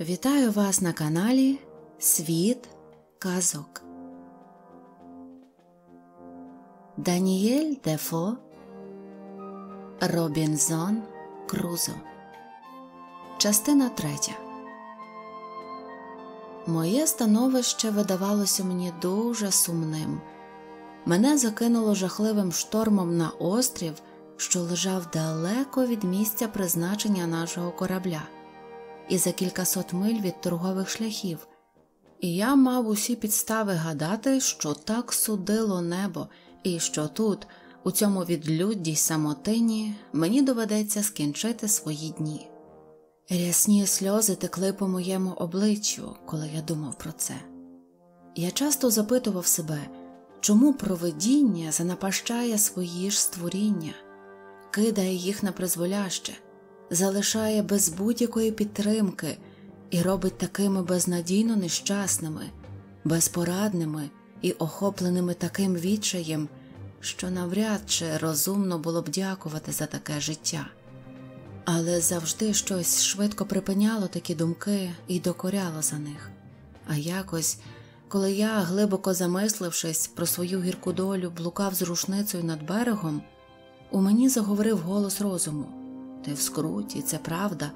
Вітаю вас на каналі Світ Казок. Даніель Дефо Робінзон Крузо. Частина третя. Моє становище видавалося мені дуже сумним. Мене закинуло жахливим штормом на острів, що лежав далеко від місця призначення нашого корабля і за кількасот миль від торгових шляхів, і я мав усі підстави гадати, що так судило небо, і що тут, у цьому відлюдді й самотині, мені доведеться скінчити свої дні. Рясні сльози текли по моєму обличчю, коли я думав про це. Я часто запитував себе, чому провидіння занапащає свої ж створіння, кидає їх на призволяще залишає без будь-якої підтримки і робить такими безнадійно нещасними, безпорадними і охопленими таким відчаєм, що навряд чи розумно було б дякувати за таке життя. Але завжди щось швидко припиняло такі думки і докоряло за них. А якось, коли я, глибоко замислившись про свою гірку долю, блукав з рушницею над берегом, у мені заговорив голос розуму. Ти в скруті, це правда,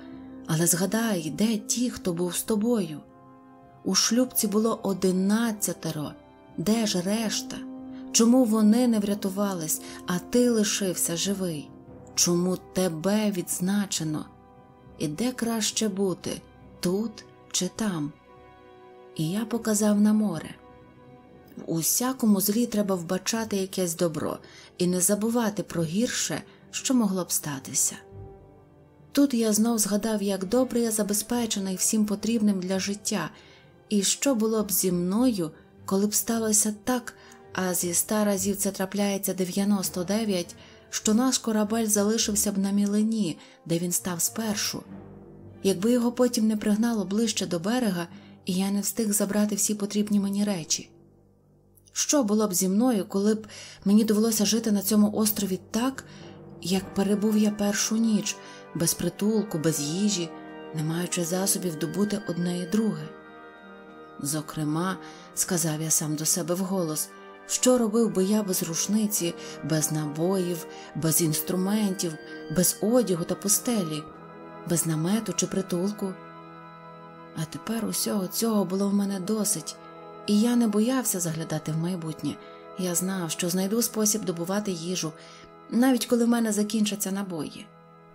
але згадай, де ті, хто був з тобою. У шлюбці було одинадцятеро, де ж решта? Чому вони не врятувались, а ти лишився живий? Чому тебе відзначено? І де краще бути тут чи там? І я показав на море. В усякому злі треба вбачати якесь добро і не забувати про гірше, що могло б статися. Тут я знов згадав, як добре я забезпечений всім потрібним для життя, і що було б зі мною, коли б сталося так, а зі ста разів це трапляється 99, що наш корабель залишився б на мілені, де він став спершу. Якби його потім не пригнало ближче до берега, і я не встиг забрати всі потрібні мені речі. Що було б зі мною, коли б мені довелося жити на цьому острові так, як перебув я першу ніч? без притулку, без їжі, не маючи засобів добути одне і друге. Зокрема, сказав я сам до себе вголос, що робив би я без рушниці, без набоїв, без інструментів, без одягу та пустелі, без намету чи притулку. А тепер усього цього було в мене досить, і я не боявся заглядати в майбутнє. Я знав, що знайду спосіб добувати їжу, навіть коли в мене закінчаться набої.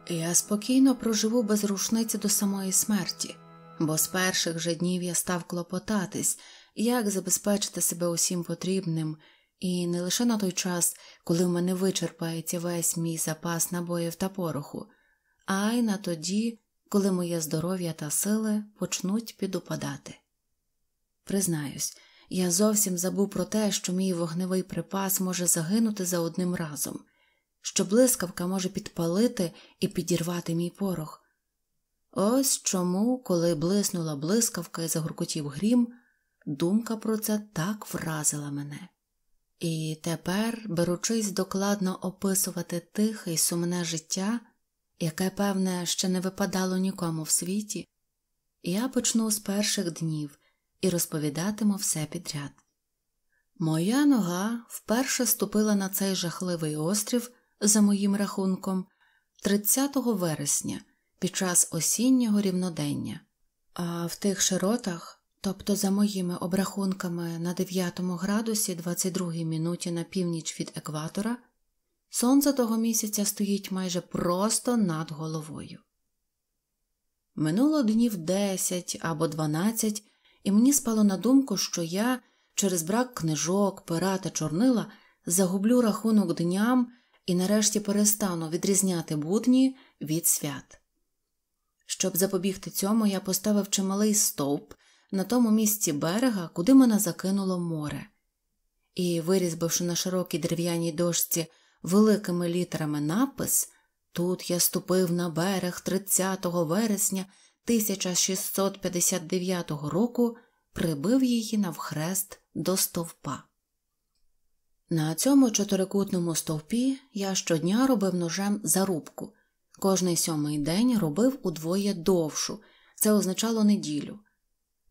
Я спокійно проживу без рушниці до самої смерті, бо з перших же днів я став клопотатись, як забезпечити себе усім потрібним, і не лише на той час, коли в мене вичерпається весь мій запас набоїв та пороху, а й на тоді, коли моє здоров'я та сили почнуть підупадати. Признаюсь, я зовсім забув про те, що мій вогневий припас може загинути за одним разом що блискавка може підпалити і підірвати мій порох. Ось чому, коли блиснула блискавка і загуркотів грім, думка про це так вразила мене. І тепер, беручись докладно описувати тихе і сумне життя, яке, певне, ще не випадало нікому в світі, я почну з перших днів і розповідатиму все підряд. Моя нога вперше ступила на цей жахливий острів за моїм рахунком, 30 вересня під час осіннього рівнодення, а в тих широтах, тобто за моїми обрахунками на 9 градусі 22 минуті на північ від екватора, сонце того місяця стоїть майже просто над головою. Минуло днів 10 або 12, і мені спало на думку, що я через брак книжок, пера та чорнила загублю рахунок дням і нарешті перестану відрізняти будні від свят. Щоб запобігти цьому, я поставив чималий стовп на тому місці берега, куди мене закинуло море, і, вирізбивши на широкій дерев'яній дошці великими літерами напис, тут я ступив на берег 30 вересня 1659 року, прибив її навхрест до стовпа. На цьому чотирикутному стовпі я щодня робив ножем зарубку. Кожний сьомий день робив удвоє довшу, це означало неділю.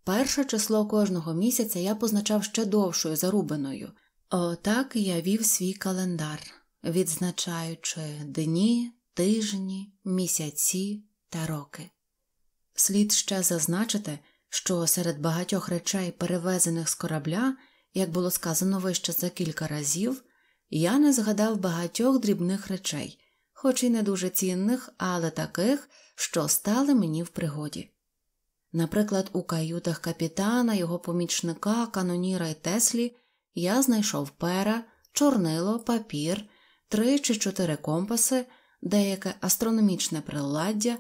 Перше число кожного місяця я позначав ще довшою зарубиною. Отак я вів свій календар, відзначаючи дні, тижні, місяці та роки. Слід ще зазначити, що серед багатьох речей, перевезених з корабля, як було сказано вище за кілька разів, я не згадав багатьох дрібних речей, хоч і не дуже цінних, але таких, що стали мені в пригоді. Наприклад, у каютах капітана, його помічника, каноніра і Теслі я знайшов пера, чорнило, папір, три чи чотири компаси, деяке астрономічне приладдя,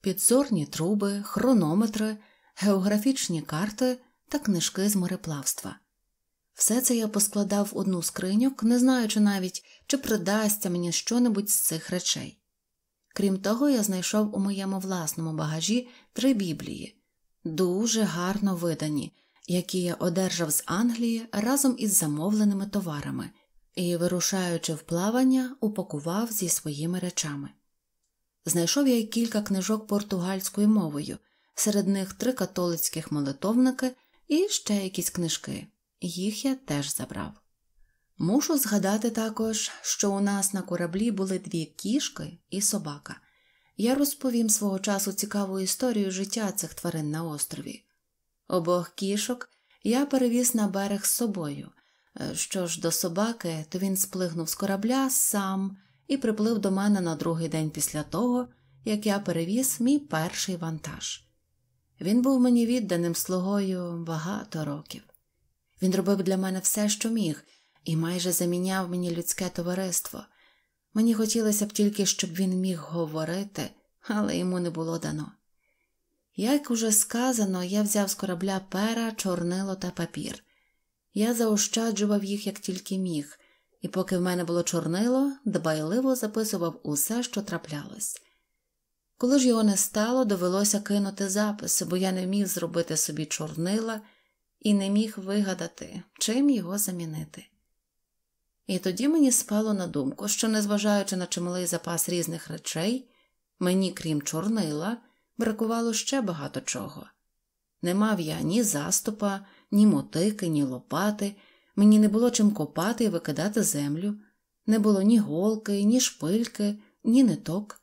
підзорні труби, хронометри, географічні карти та книжки з мореплавства. Все це я поскладав в одну скриньок, не знаючи навіть, чи придасться мені щонебудь з цих речей. Крім того, я знайшов у моєму власному багажі три біблії, дуже гарно видані, які я одержав з Англії разом із замовленими товарами, і, вирушаючи в плавання, упакував зі своїми речами. Знайшов я й кілька книжок португальською мовою, серед них три католицьких молитовники і ще якісь книжки. Їх я теж забрав. Мушу згадати також, що у нас на кораблі були дві кішки і собака. Я розповім свого часу цікаву історію життя цих тварин на острові. Обох кішок я перевіз на берег з собою. Е, що ж до собаки, то він сплигнув з корабля сам і приплив до мене на другий день після того, як я перевіз мій перший вантаж. Він був мені відданим слугою багато років. Він робив для мене все, що міг, і майже заміняв мені людське товариство. Мені хотілося б тільки, щоб він міг говорити, але йому не було дано. Як уже сказано, я взяв з корабля пера, чорнило та папір. Я заощаджував їх як тільки міг, і поки в мене було чорнило, дбайливо записував усе, що траплялось. Коли ж його не стало, довелося кинути запис, бо я не міг зробити собі чорнила і не міг вигадати, чим його замінити. І тоді мені спало на думку, що, незважаючи на чималий запас різних речей, мені, крім чорнила, бракувало ще багато чого. Не мав я ні заступа, ні мотики, ні лопати, мені не було чим копати і викидати землю, не було ні голки, ні шпильки, ні ниток.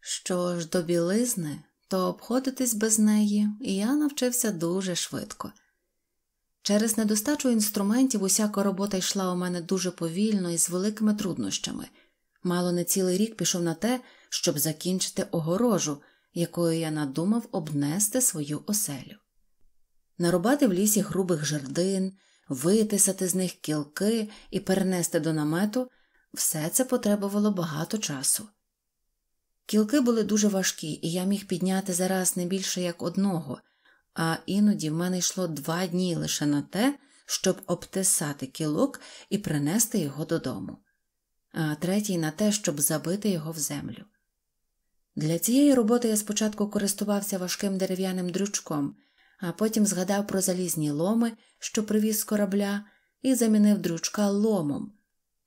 Що ж до білизни, то обходитись без неї я навчився дуже швидко. Через недостачу інструментів усяка робота йшла у мене дуже повільно і з великими труднощами. Мало не цілий рік пішов на те, щоб закінчити огорожу, якою я надумав обнести свою оселю. Нарубати в лісі грубих жердин, витисати з них кілки і перенести до намету все це потребувало багато часу. Кілки були дуже важкі, і я міг підняти зараз не більше як одного а іноді в мене йшло два дні лише на те, щоб обтесати кілок і принести його додому, а третій на те, щоб забити його в землю. Для цієї роботи я спочатку користувався важким дерев'яним дрючком, а потім згадав про залізні ломи, що привіз з корабля, і замінив дрючка ломом.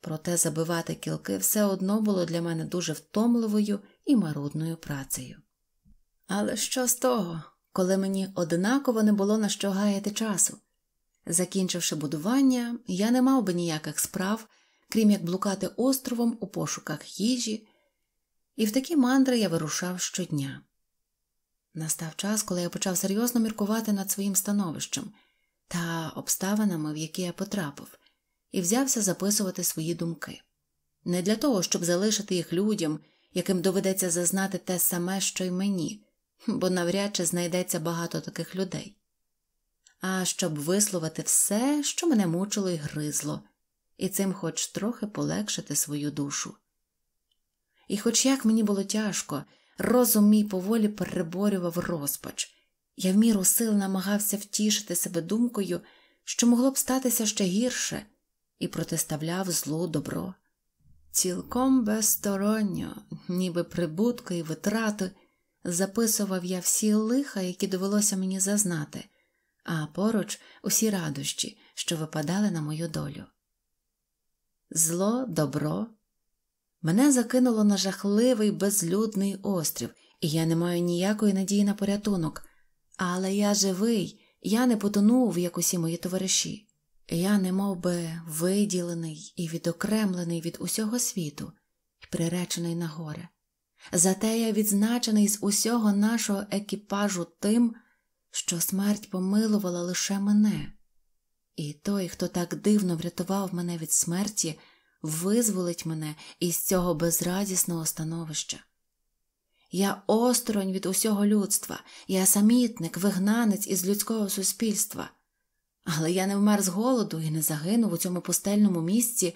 Проте забивати кілки все одно було для мене дуже втомливою і марудною працею. Але що з того? коли мені однаково не було на що гаяти часу. Закінчивши будування, я не мав би ніяких справ, крім як блукати островом у пошуках їжі, і в такі мандри я вирушав щодня. Настав час, коли я почав серйозно міркувати над своїм становищем та обставинами, в які я потрапив, і взявся записувати свої думки. Не для того, щоб залишити їх людям, яким доведеться зазнати те саме, що й мені, бо навряд чи знайдеться багато таких людей, а щоб висловити все, що мене мучило і гризло, і цим хоч трохи полегшити свою душу. І, хоч як мені було тяжко, розум мій поволі переборював розпач, я в міру сил намагався втішити себе думкою, що могло б статися ще гірше, і протиставляв злу добро. Цілком безсторонньо, ніби прибутки і витрати записував я всі лиха, які довелося мені зазнати, а поруч усі радощі, що випадали на мою долю. Зло, добро. Мене закинуло на жахливий безлюдний острів, і я не маю ніякої надії на порятунок. Але я живий, я не потонув, як усі мої товариші. Я не мов би, виділений і відокремлений від усього світу і приречений на горе. Зате я відзначений з усього нашого екіпажу тим, що смерть помилувала лише мене, і той, хто так дивно врятував мене від смерті, визволить мене із цього безрадісного становища. Я осторонь від усього людства, я самітник, вигнанець із людського суспільства, але я не вмер з голоду і не загинув у цьому пустельному місці,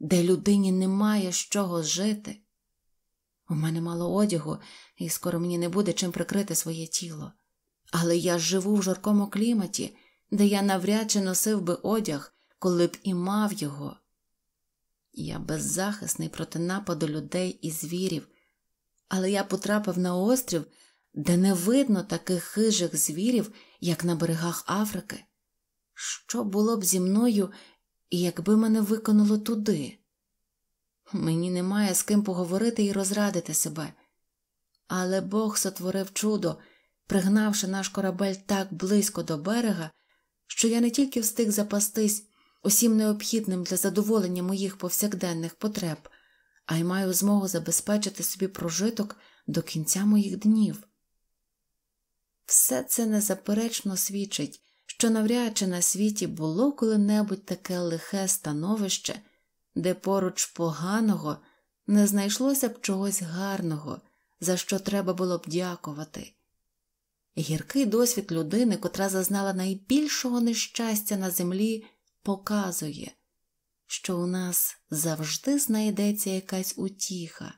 де людині немає з чого жити. У мене мало одягу, і скоро мені не буде чим прикрити своє тіло. Але я живу в жаркому кліматі, де я навряд чи носив би одяг, коли б і мав його. Я беззахисний проти нападу людей і звірів, але я потрапив на острів, де не видно таких хижих звірів, як на берегах Африки. Що було б зі мною, якби мене виконало туди? Мені немає з ким поговорити і розрадити себе. Але Бог сотворив чудо, пригнавши наш корабель так близько до берега, що я не тільки встиг запастись усім необхідним для задоволення моїх повсякденних потреб, а й маю змогу забезпечити собі прожиток до кінця моїх днів. Все це незаперечно свідчить, що навряд чи на світі було коли-небудь таке лихе становище де поруч поганого не знайшлося б чогось гарного, за що треба було б дякувати. Гіркий досвід людини, котра зазнала найбільшого нещастя на землі, показує, що у нас завжди знайдеться якась утіха,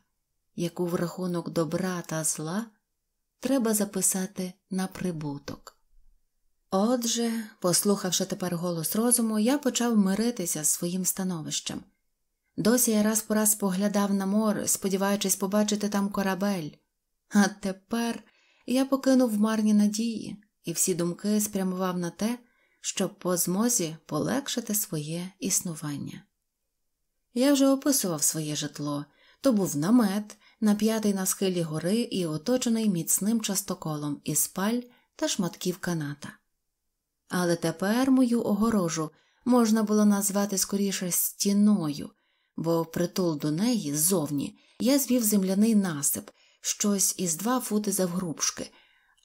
яку в рахунок добра та зла треба записати на прибуток. Отже, послухавши тепер голос розуму, я почав миритися з своїм становищем. Досі я раз по раз поглядав на море, сподіваючись побачити там корабель. А тепер я покинув марні надії і всі думки спрямував на те, щоб по змозі полегшити своє існування. Я вже описував своє житло то був намет, нап'ятий на схилі гори і оточений міцним частоколом із паль та шматків каната. Але тепер мою огорожу можна було назвати скоріше стіною бо притул до неї ззовні я звів земляний насип, щось із два фути завгрубшки,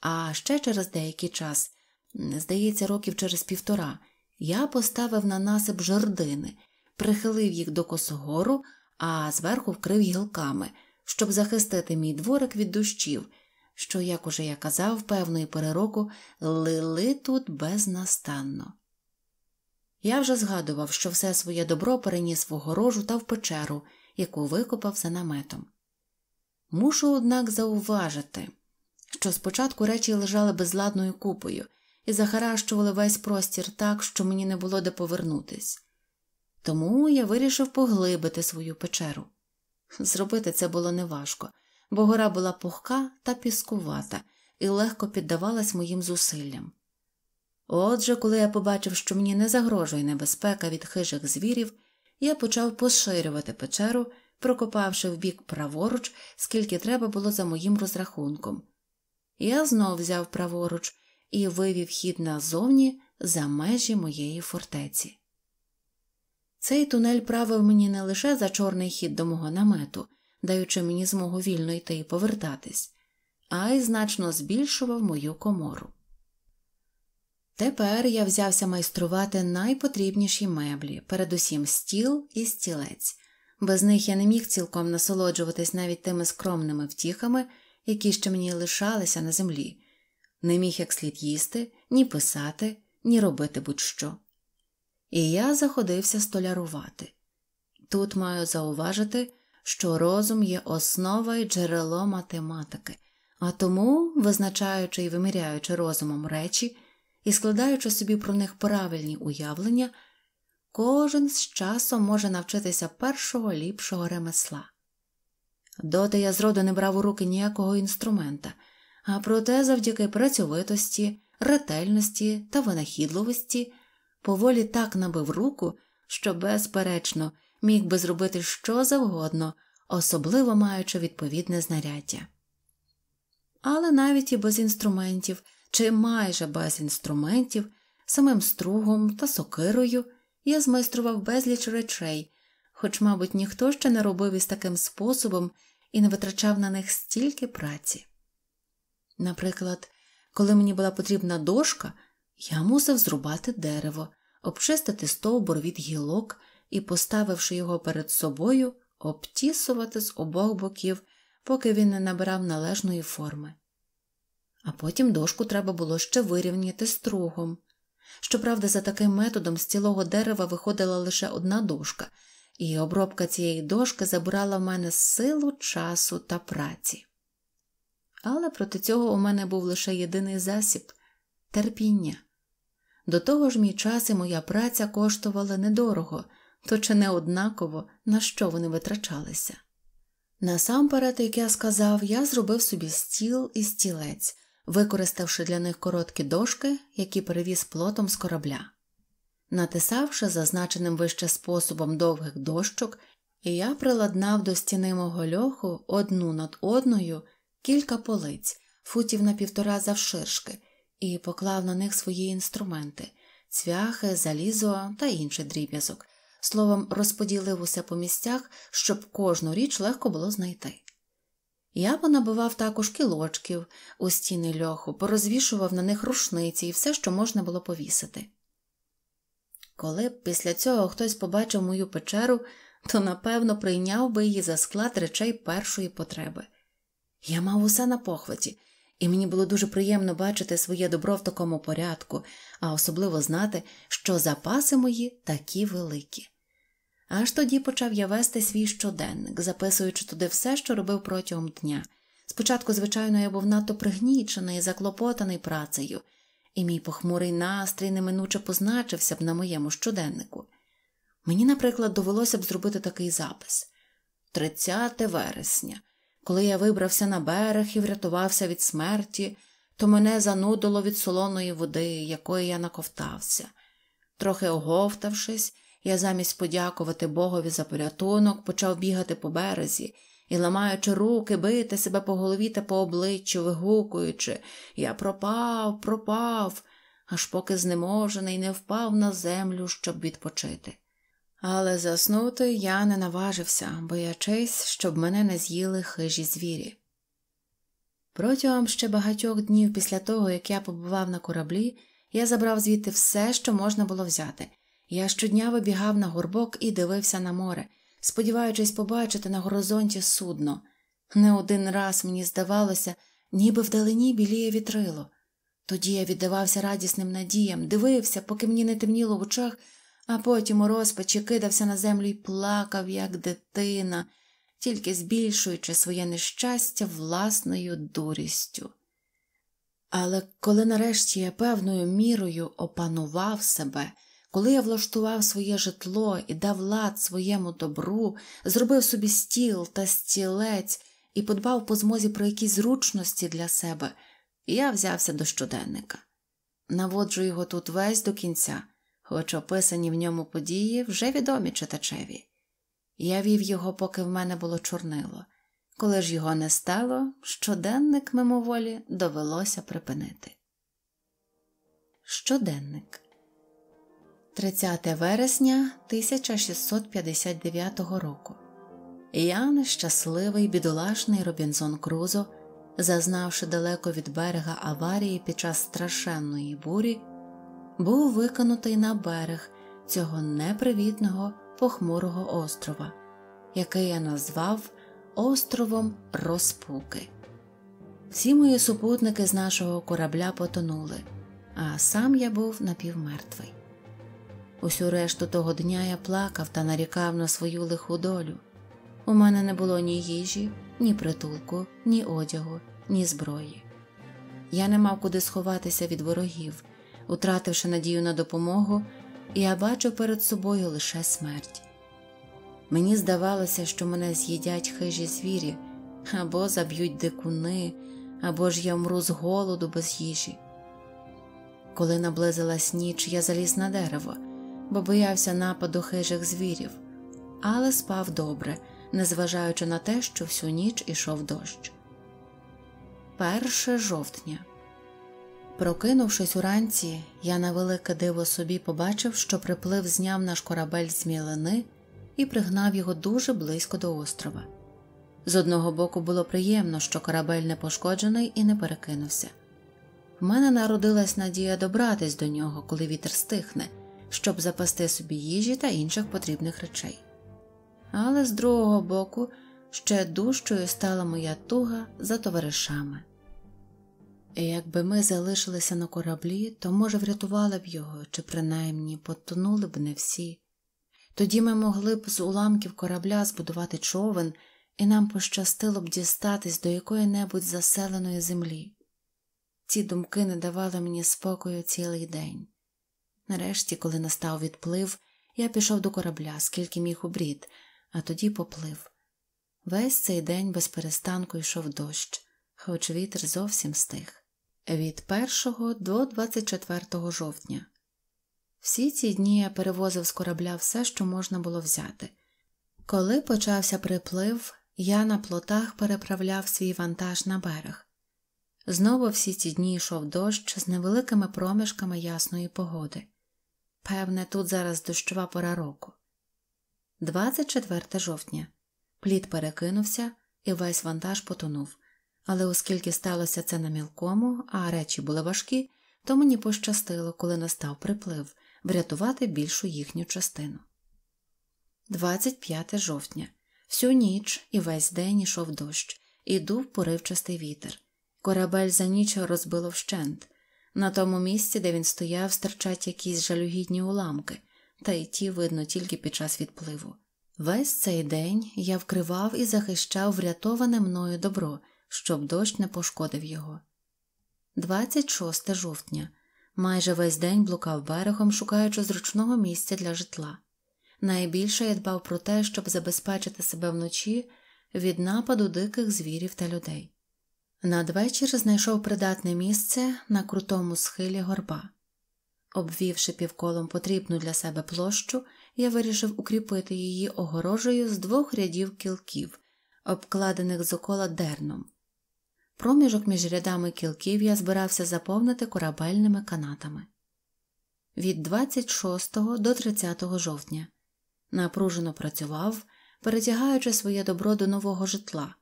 а ще через деякий час, здається, років через півтора, я поставив на насип жердини, прихилив їх до косогору, а зверху вкрив гілками, щоб захистити мій дворик від дощів. Що, як уже я казав, певної перероку лили тут безнастанно. Я вже згадував, що все своє добро переніс в огорожу та в печеру, яку викопав за наметом. Мушу, однак, зауважити, що спочатку речі лежали безладною купою і захаращували весь простір так, що мені не було де повернутись. Тому я вирішив поглибити свою печеру. Зробити це було неважко, бо гора була пухка та піскувата і легко піддавалась моїм зусиллям. Отже, коли я побачив, що мені не загрожує небезпека від хижих звірів, я почав поширювати печеру, прокопавши вбік праворуч, скільки треба було за моїм розрахунком. Я знов взяв праворуч і вивів хід назовні за межі моєї фортеці. Цей тунель правив мені не лише за чорний хід до мого намету, даючи мені змогу вільно йти і повертатись, а й значно збільшував мою комору. Тепер я взявся майструвати найпотрібніші меблі, передусім стіл і стілець. Без них я не міг цілком насолоджуватись навіть тими скромними втіхами, які ще мені лишалися на землі, не міг як слід їсти, ні писати, ні робити будь-що. І я заходився столярувати. Тут маю зауважити, що розум є основою джерело математики, а тому, визначаючи і виміряючи розумом речі, і складаючи собі про них правильні уявлення, кожен з часом може навчитися першого ліпшого ремесла. Доти я зроду не брав у руки ніякого інструмента, а проте завдяки працьовитості, ретельності та винахідливості поволі так набив руку, що, безперечно, міг би зробити що завгодно, особливо маючи відповідне знаряддя. Але навіть і без інструментів чи майже без інструментів, самим стругом та сокирою я змайстрував безліч речей, хоч, мабуть, ніхто ще не робив із таким способом і не витрачав на них стільки праці. Наприклад, коли мені була потрібна дошка, я мусив зрубати дерево, обчистити стовбур від гілок і, поставивши його перед собою, обтісувати з обох боків, поки він не набирав належної форми а потім дошку треба було ще вирівняти стругом. Щоправда, за таким методом з цілого дерева виходила лише одна дошка, і обробка цієї дошки забирала в мене силу, часу та праці. Але проти цього у мене був лише єдиний засіб терпіння. До того ж, мій час і моя праця коштували недорого, то чи не однаково на що вони витрачалися. Насамперед, як я сказав, я зробив собі стіл і стілець, використавши для них короткі дошки, які перевіз плотом з корабля. Натисавши зазначеним вище способом довгих дощок, я приладнав до стіни мого льоху одну над одною кілька полиць, футів на півтора завширшки, і поклав на них свої інструменти цвяхи, залізо та інший дріб'язок. Словом, розподілив усе по місцях, щоб кожну річ легко було знайти. Я понабивав також кілочків у стіни льоху, порозвішував на них рушниці і все, що можна було повісити. Коли б після цього хтось побачив мою печеру, то напевно прийняв би її за склад речей першої потреби. Я мав усе на похваті, і мені було дуже приємно бачити своє добро в такому порядку, а особливо знати, що запаси мої такі великі. Аж тоді почав я вести свій щоденник, записуючи туди все, що робив протягом дня. Спочатку, звичайно, я був надто пригнічений і заклопотаний працею, і мій похмурий настрій неминуче позначився б на моєму щоденнику. Мені, наприклад, довелося б зробити такий запис 30 вересня. Коли я вибрався на берег і врятувався від смерті, то мене занудило від солоної води, якої я наковтався. Трохи оговтавшись, я замість подякувати Богові за порятунок почав бігати по березі і, ламаючи руки, бити себе по голові та по обличчю, вигукуючи Я пропав, пропав, аж поки знеможений не впав на землю, щоб відпочити. Але заснути я не наважився, боячись, щоб мене не з'їли хижі звірі. Протягом ще багатьох днів після того, як я побував на кораблі, я забрав звідти все, що можна було взяти. Я щодня вибігав на горбок і дивився на море, сподіваючись побачити на горизонті судно. Не один раз мені здавалося, ніби вдалині біліє вітрило. Тоді я віддавався радісним надіям, дивився, поки мені не темніло в очах, а потім у розпачі кидався на землю і плакав, як дитина, тільки збільшуючи своє нещастя власною дурістю. Але коли нарешті я певною мірою опанував себе, коли я влаштував своє житло і дав лад своєму добру, зробив собі стіл та стілець і подбав по змозі про якісь зручності для себе, я взявся до щоденника. Наводжу його тут весь до кінця, хоч описані в ньому події вже відомі читачеві. Я вів його, поки в мене було чорнило. Коли ж його не стало, щоденник мимоволі довелося припинити. Щоденник 30 вересня 1659 року я нещасливий бідолашний Робінзон Крузо, зазнавши далеко від берега аварії під час страшенної бурі, був виконутий на берег цього непривітного похмурого острова, який я назвав островом Розпуки. Всі мої супутники з нашого корабля потонули, а сам я був напівмертвий. Усю решту того дня я плакав та нарікав на свою лиху долю. У мене не було ні їжі, ні притулку, ні одягу, ні зброї. Я не мав куди сховатися від ворогів, утративши надію на допомогу, і я бачу перед собою лише смерть. Мені здавалося, що мене з'їдять хижі звірі, або заб'ють дикуни, або ж я мру з голоду без їжі. Коли наблизилась ніч, я заліз на дерево бо боявся нападу хижих звірів, але спав добре, незважаючи на те, що всю ніч ішов дощ. 1 жовтня. Прокинувшись уранці, я на велике диво собі побачив, що приплив зняв наш корабель з мілини і пригнав його дуже близько до острова. З одного боку було приємно, що корабель не пошкоджений і не перекинувся. В мене народилась надія добратись до нього, коли вітер стихне, щоб запасти собі їжі та інших потрібних речей. Але з другого боку ще дужчою стала моя туга за товаришами. І якби ми залишилися на кораблі, то, може, врятували б його чи принаймні потонули б не всі. Тоді ми могли б з уламків корабля збудувати човен, і нам пощастило б дістатись до якої-небудь заселеної землі. Ці думки не давали мені спокою цілий день. Нарешті, коли настав відплив, я пішов до корабля, скільки міг у брід, а тоді поплив. Весь цей день без перестанку йшов дощ, хоч вітер зовсім стих. Від 1 до 24 жовтня. Всі ці дні я перевозив з корабля все, що можна було взяти. Коли почався приплив, я на плотах переправляв свій вантаж на берег. Знову всі ці дні йшов дощ з невеликими проміжками ясної погоди. Певне, тут зараз дощова пора року. 24 жовтня. Плід перекинувся і весь вантаж потонув. Але оскільки сталося це на мілкому, а речі були важкі, то мені пощастило, коли настав приплив, врятувати більшу їхню частину. 25 жовтня. Всю ніч і весь день ішов дощ, і дув поривчастий вітер. Корабель за ніч розбило вщент. На тому місці, де він стояв, стирчать якісь жалюгідні уламки, та й ті видно тільки під час відпливу. Весь цей день я вкривав і захищав врятоване мною добро, щоб дощ не пошкодив його. 26 жовтня майже весь день блукав берегом, шукаючи зручного місця для житла. Найбільше я дбав про те, щоб забезпечити себе вночі від нападу диких звірів та людей. Надвечір знайшов придатне місце на крутому схилі горба. Обвівши півколом потрібну для себе площу, я вирішив укріпити її огорожею з двох рядів кілків, обкладених зокола дерном. Проміжок між рядами кілків я збирався заповнити корабельними канатами. Від 26 до 30 жовтня напружено працював, перетягаючи своє добро до нового житла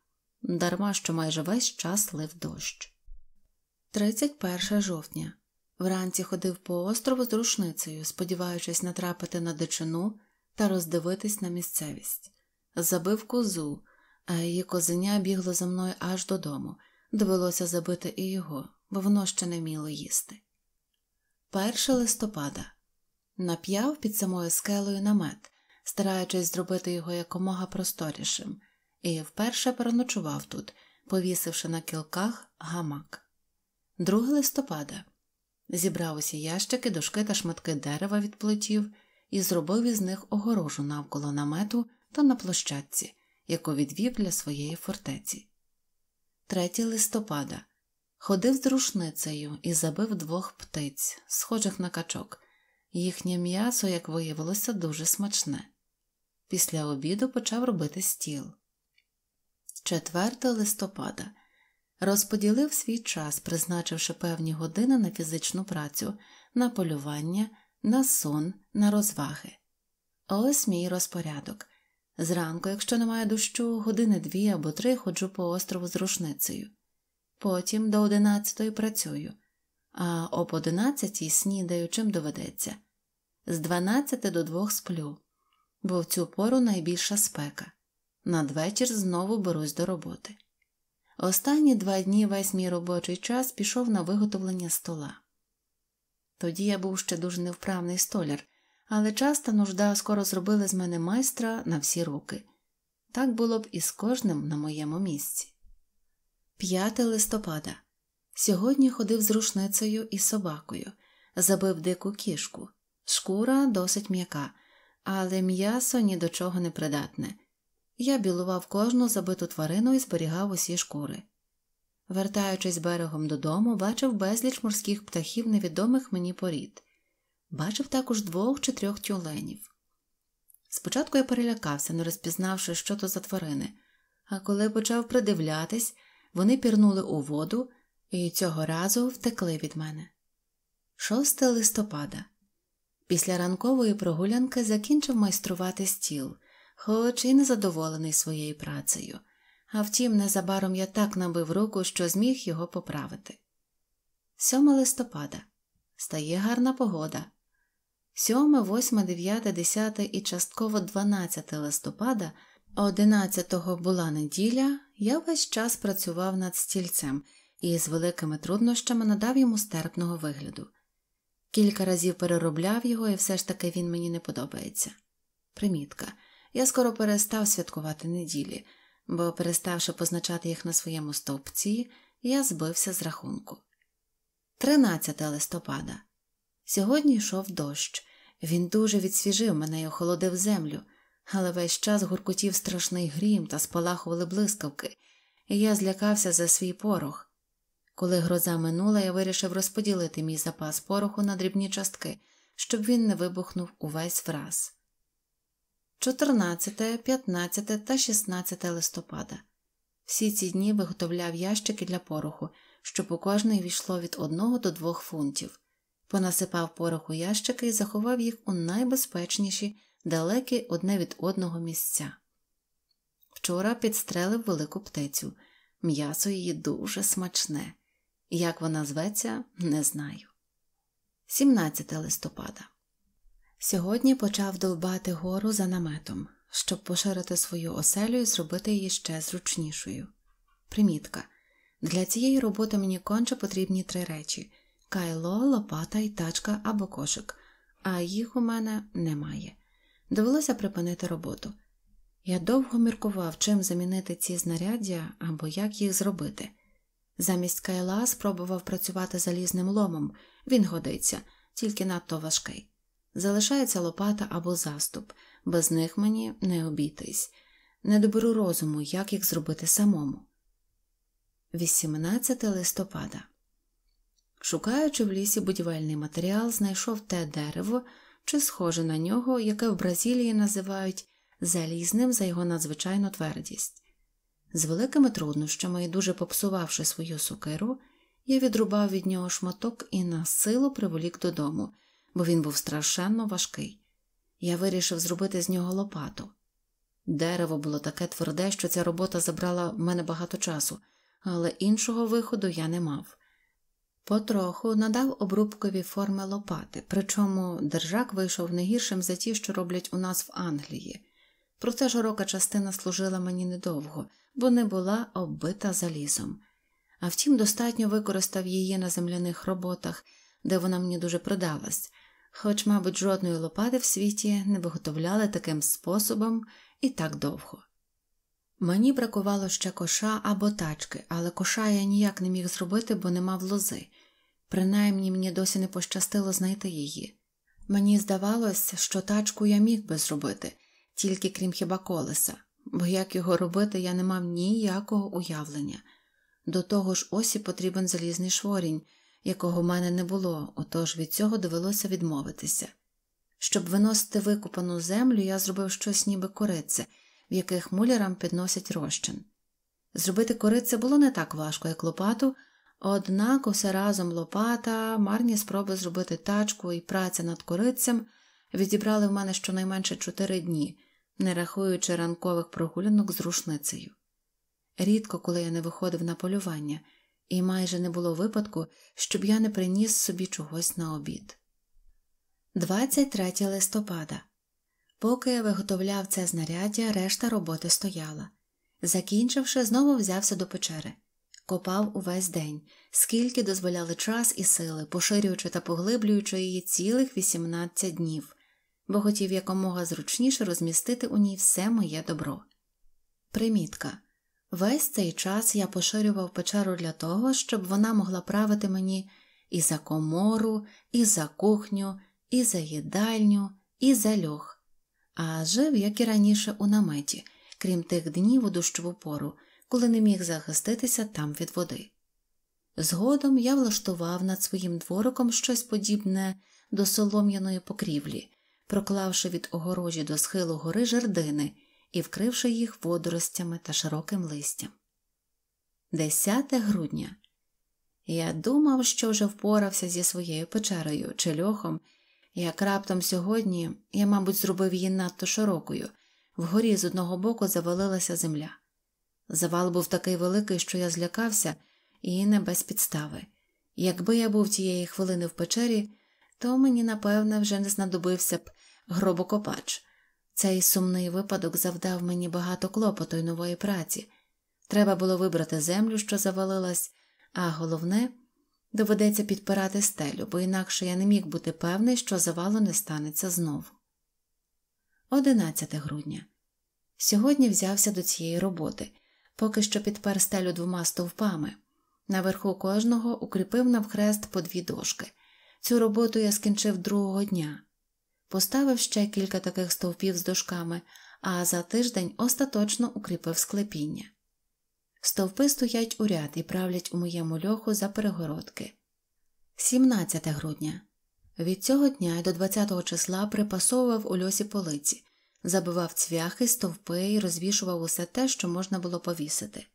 дарма що майже весь час лив дощ. 31 жовтня. Вранці ходив по острову з рушницею, сподіваючись натрапити на дичину та роздивитись на місцевість. Забив козу, а її козеня бігло за мною аж додому. Довелося забити і його, бо воно ще не вміло їсти. 1 листопада нап'яв під самою скелею намет, стараючись зробити його якомога просторішим і вперше переночував тут, повісивши на кілках гамак. 2 листопада зібрав усі ящики, дошки та шматки дерева від плетів і зробив із них огорожу навколо намету та на площадці, яку відвів для своєї фортеці. 3 листопада ходив з рушницею і забив двох птиць, схожих на качок. Їхнє м'ясо, як виявилося, дуже смачне. Після обіду почав робити стіл. 4 листопада розподілив свій час, призначивши певні години на фізичну працю, на полювання, на сон, на розваги. Ось мій розпорядок. Зранку, якщо немає дощу, години дві або три ходжу по острову з рушницею. Потім до одинадцятої працюю, а об одинадцятій снідаю чим доведеться. З дванадцяти до двох сплю, бо в цю пору найбільша спека. Надвечір знову берусь до роботи. Останні два дні весь мій робочий час пішов на виготовлення стола. Тоді я був ще дуже невправний столяр, але час та нужда скоро зробили з мене майстра на всі руки. Так було б і з кожним на моєму місці. 5 листопада. Сьогодні ходив з рушницею і собакою, забив дику кішку. Шкура досить м'яка, але м'ясо ні до чого не придатне. Я білував кожну забиту тварину і зберігав усі шкури. Вертаючись берегом додому, бачив безліч морських птахів невідомих мені порід, бачив також двох чи трьох тюленів. Спочатку я перелякався, не розпізнавши, що то за тварини, а коли почав придивлятись, вони пірнули у воду і цього разу втекли від мене. 6 листопада. Після ранкової прогулянки закінчив майструвати стіл хоч і незадоволений своєю працею, а втім, незабаром я так набив руку, що зміг його поправити. 7 листопада стає гарна погода. 7, 8, 9, 10 і частково 12 листопада, 11-го була неділя, я весь час працював над стільцем і з великими труднощами надав йому стерпного вигляду. Кілька разів переробляв його, і все ж таки він мені не подобається. Примітка. Я скоро перестав святкувати неділі, бо, переставши позначати їх на своєму стовпці, я збився з рахунку. 13 листопада. Сьогодні йшов дощ. Він дуже відсвіжив мене і охолодив землю, але весь час гуркотів страшний грім та спалахували блискавки, і я злякався за свій порох. Коли гроза минула, я вирішив розподілити мій запас пороху на дрібні частки, щоб він не вибухнув увесь враз. 14, 15 та 16 листопада. Всі ці дні виготовляв ящики для пороху, щоб у кожний війшло від одного до двох фунтів, понасипав пороху ящики і заховав їх у найбезпечніші, далекі одне від одного місця. Вчора підстрелив велику птицю, м'ясо її дуже смачне. Як вона зветься, не знаю. 17 листопада. Сьогодні почав долбати гору за наметом, щоб поширити свою оселю і зробити її ще зручнішою. Примітка. Для цієї роботи мені конче потрібні три речі кайло, лопата і тачка або кошик, а їх у мене немає. Довелося припинити роботу. Я довго міркував, чим замінити ці знаряддя або як їх зробити. Замість кайла спробував працювати залізним ломом, він годиться, тільки надто важкий. Залишається лопата або заступ, без них мені не обійтись, не доберу розуму, як їх зробити самому. 18 листопада. Шукаючи в лісі будівельний матеріал, знайшов те дерево чи схоже на нього, яке в Бразилії називають залізним за його надзвичайну твердість. З великими труднощами і дуже попсувавши свою сукиру, я відрубав від нього шматок і на силу приволік додому бо він був страшенно важкий. Я вирішив зробити з нього лопату. Дерево було таке тверде, що ця робота забрала в мене багато часу, але іншого виходу я не мав. Потроху надав обрубкові форми лопати, причому держак вийшов не гіршим за ті, що роблять у нас в Англії. Проте жорока частина служила мені недовго, бо не була оббита залізом. А втім, достатньо використав її на земляних роботах, де вона мені дуже придалась хоч, мабуть, жодної лопати в світі не виготовляли таким способом і так довго. Мені бракувало ще коша або тачки, але коша я ніяк не міг зробити, бо не мав лози, принаймні мені досі не пощастило знайти її. Мені здавалося, що тачку я міг би зробити, тільки крім хіба колеса, бо як його робити, я не мав ніякого уявлення. До того ж осі потрібен залізний шворінь, якого в мене не було, отож від цього довелося відмовитися. Щоб виносити викупану землю, я зробив щось ніби корице, в яких мулярам підносять розчин. Зробити корице було не так важко, як лопату, однак усе разом лопата, марні спроби зробити тачку і праця над корицем відібрали в мене щонайменше чотири дні, не рахуючи ранкових прогулянок з рушницею. Рідко, коли я не виходив на полювання і майже не було випадку, щоб я не приніс собі чогось на обід. 23 листопада. Поки я виготовляв це знаряддя, решта роботи стояла. Закінчивши, знову взявся до печери. Копав увесь день, скільки дозволяли час і сили, поширюючи та поглиблюючи її цілих 18 днів, бо хотів якомога зручніше розмістити у ній все моє добро. Примітка Весь цей час я поширював печеру для того, щоб вона могла правити мені і за комору, і за кухню, і за їдальню, і за льох, а жив, як і раніше, у наметі, крім тих днів у дощову пору, коли не міг захиститися там від води. Згодом я влаштував над своїм двориком щось подібне до солом'яної покрівлі, проклавши від огорожі до схилу гори жердини і вкривши їх водоростями та широким листям. 10 грудня. Я думав, що вже впорався зі своєю печерою чи льохом, як раптом сьогодні я, мабуть, зробив її надто широкою, вгорі з одного боку завалилася земля. Завал був такий великий, що я злякався, і не без підстави. Якби я був тієї хвилини в печері, то мені, напевне, вже не знадобився б гробокопач. Цей сумний випадок завдав мені багато клопоту й нової праці. Треба було вибрати землю, що завалилась, а головне, доведеться підпирати стелю, бо інакше я не міг бути певний, що завалу не станеться знову. 11 грудня. Сьогодні взявся до цієї роботи, поки що підпер стелю двома стовпами. Наверху кожного укріпив навхрест по дві дошки. Цю роботу я скінчив другого дня поставив ще кілька таких стовпів з дошками, а за тиждень остаточно укріпив склепіння. Стовпи стоять у ряд і правлять у моєму льоху за перегородки. 17 грудня. Від цього дня до 20 числа припасовував у льосі полиці, забивав цвяхи, стовпи і розвішував усе те, що можна було повісити.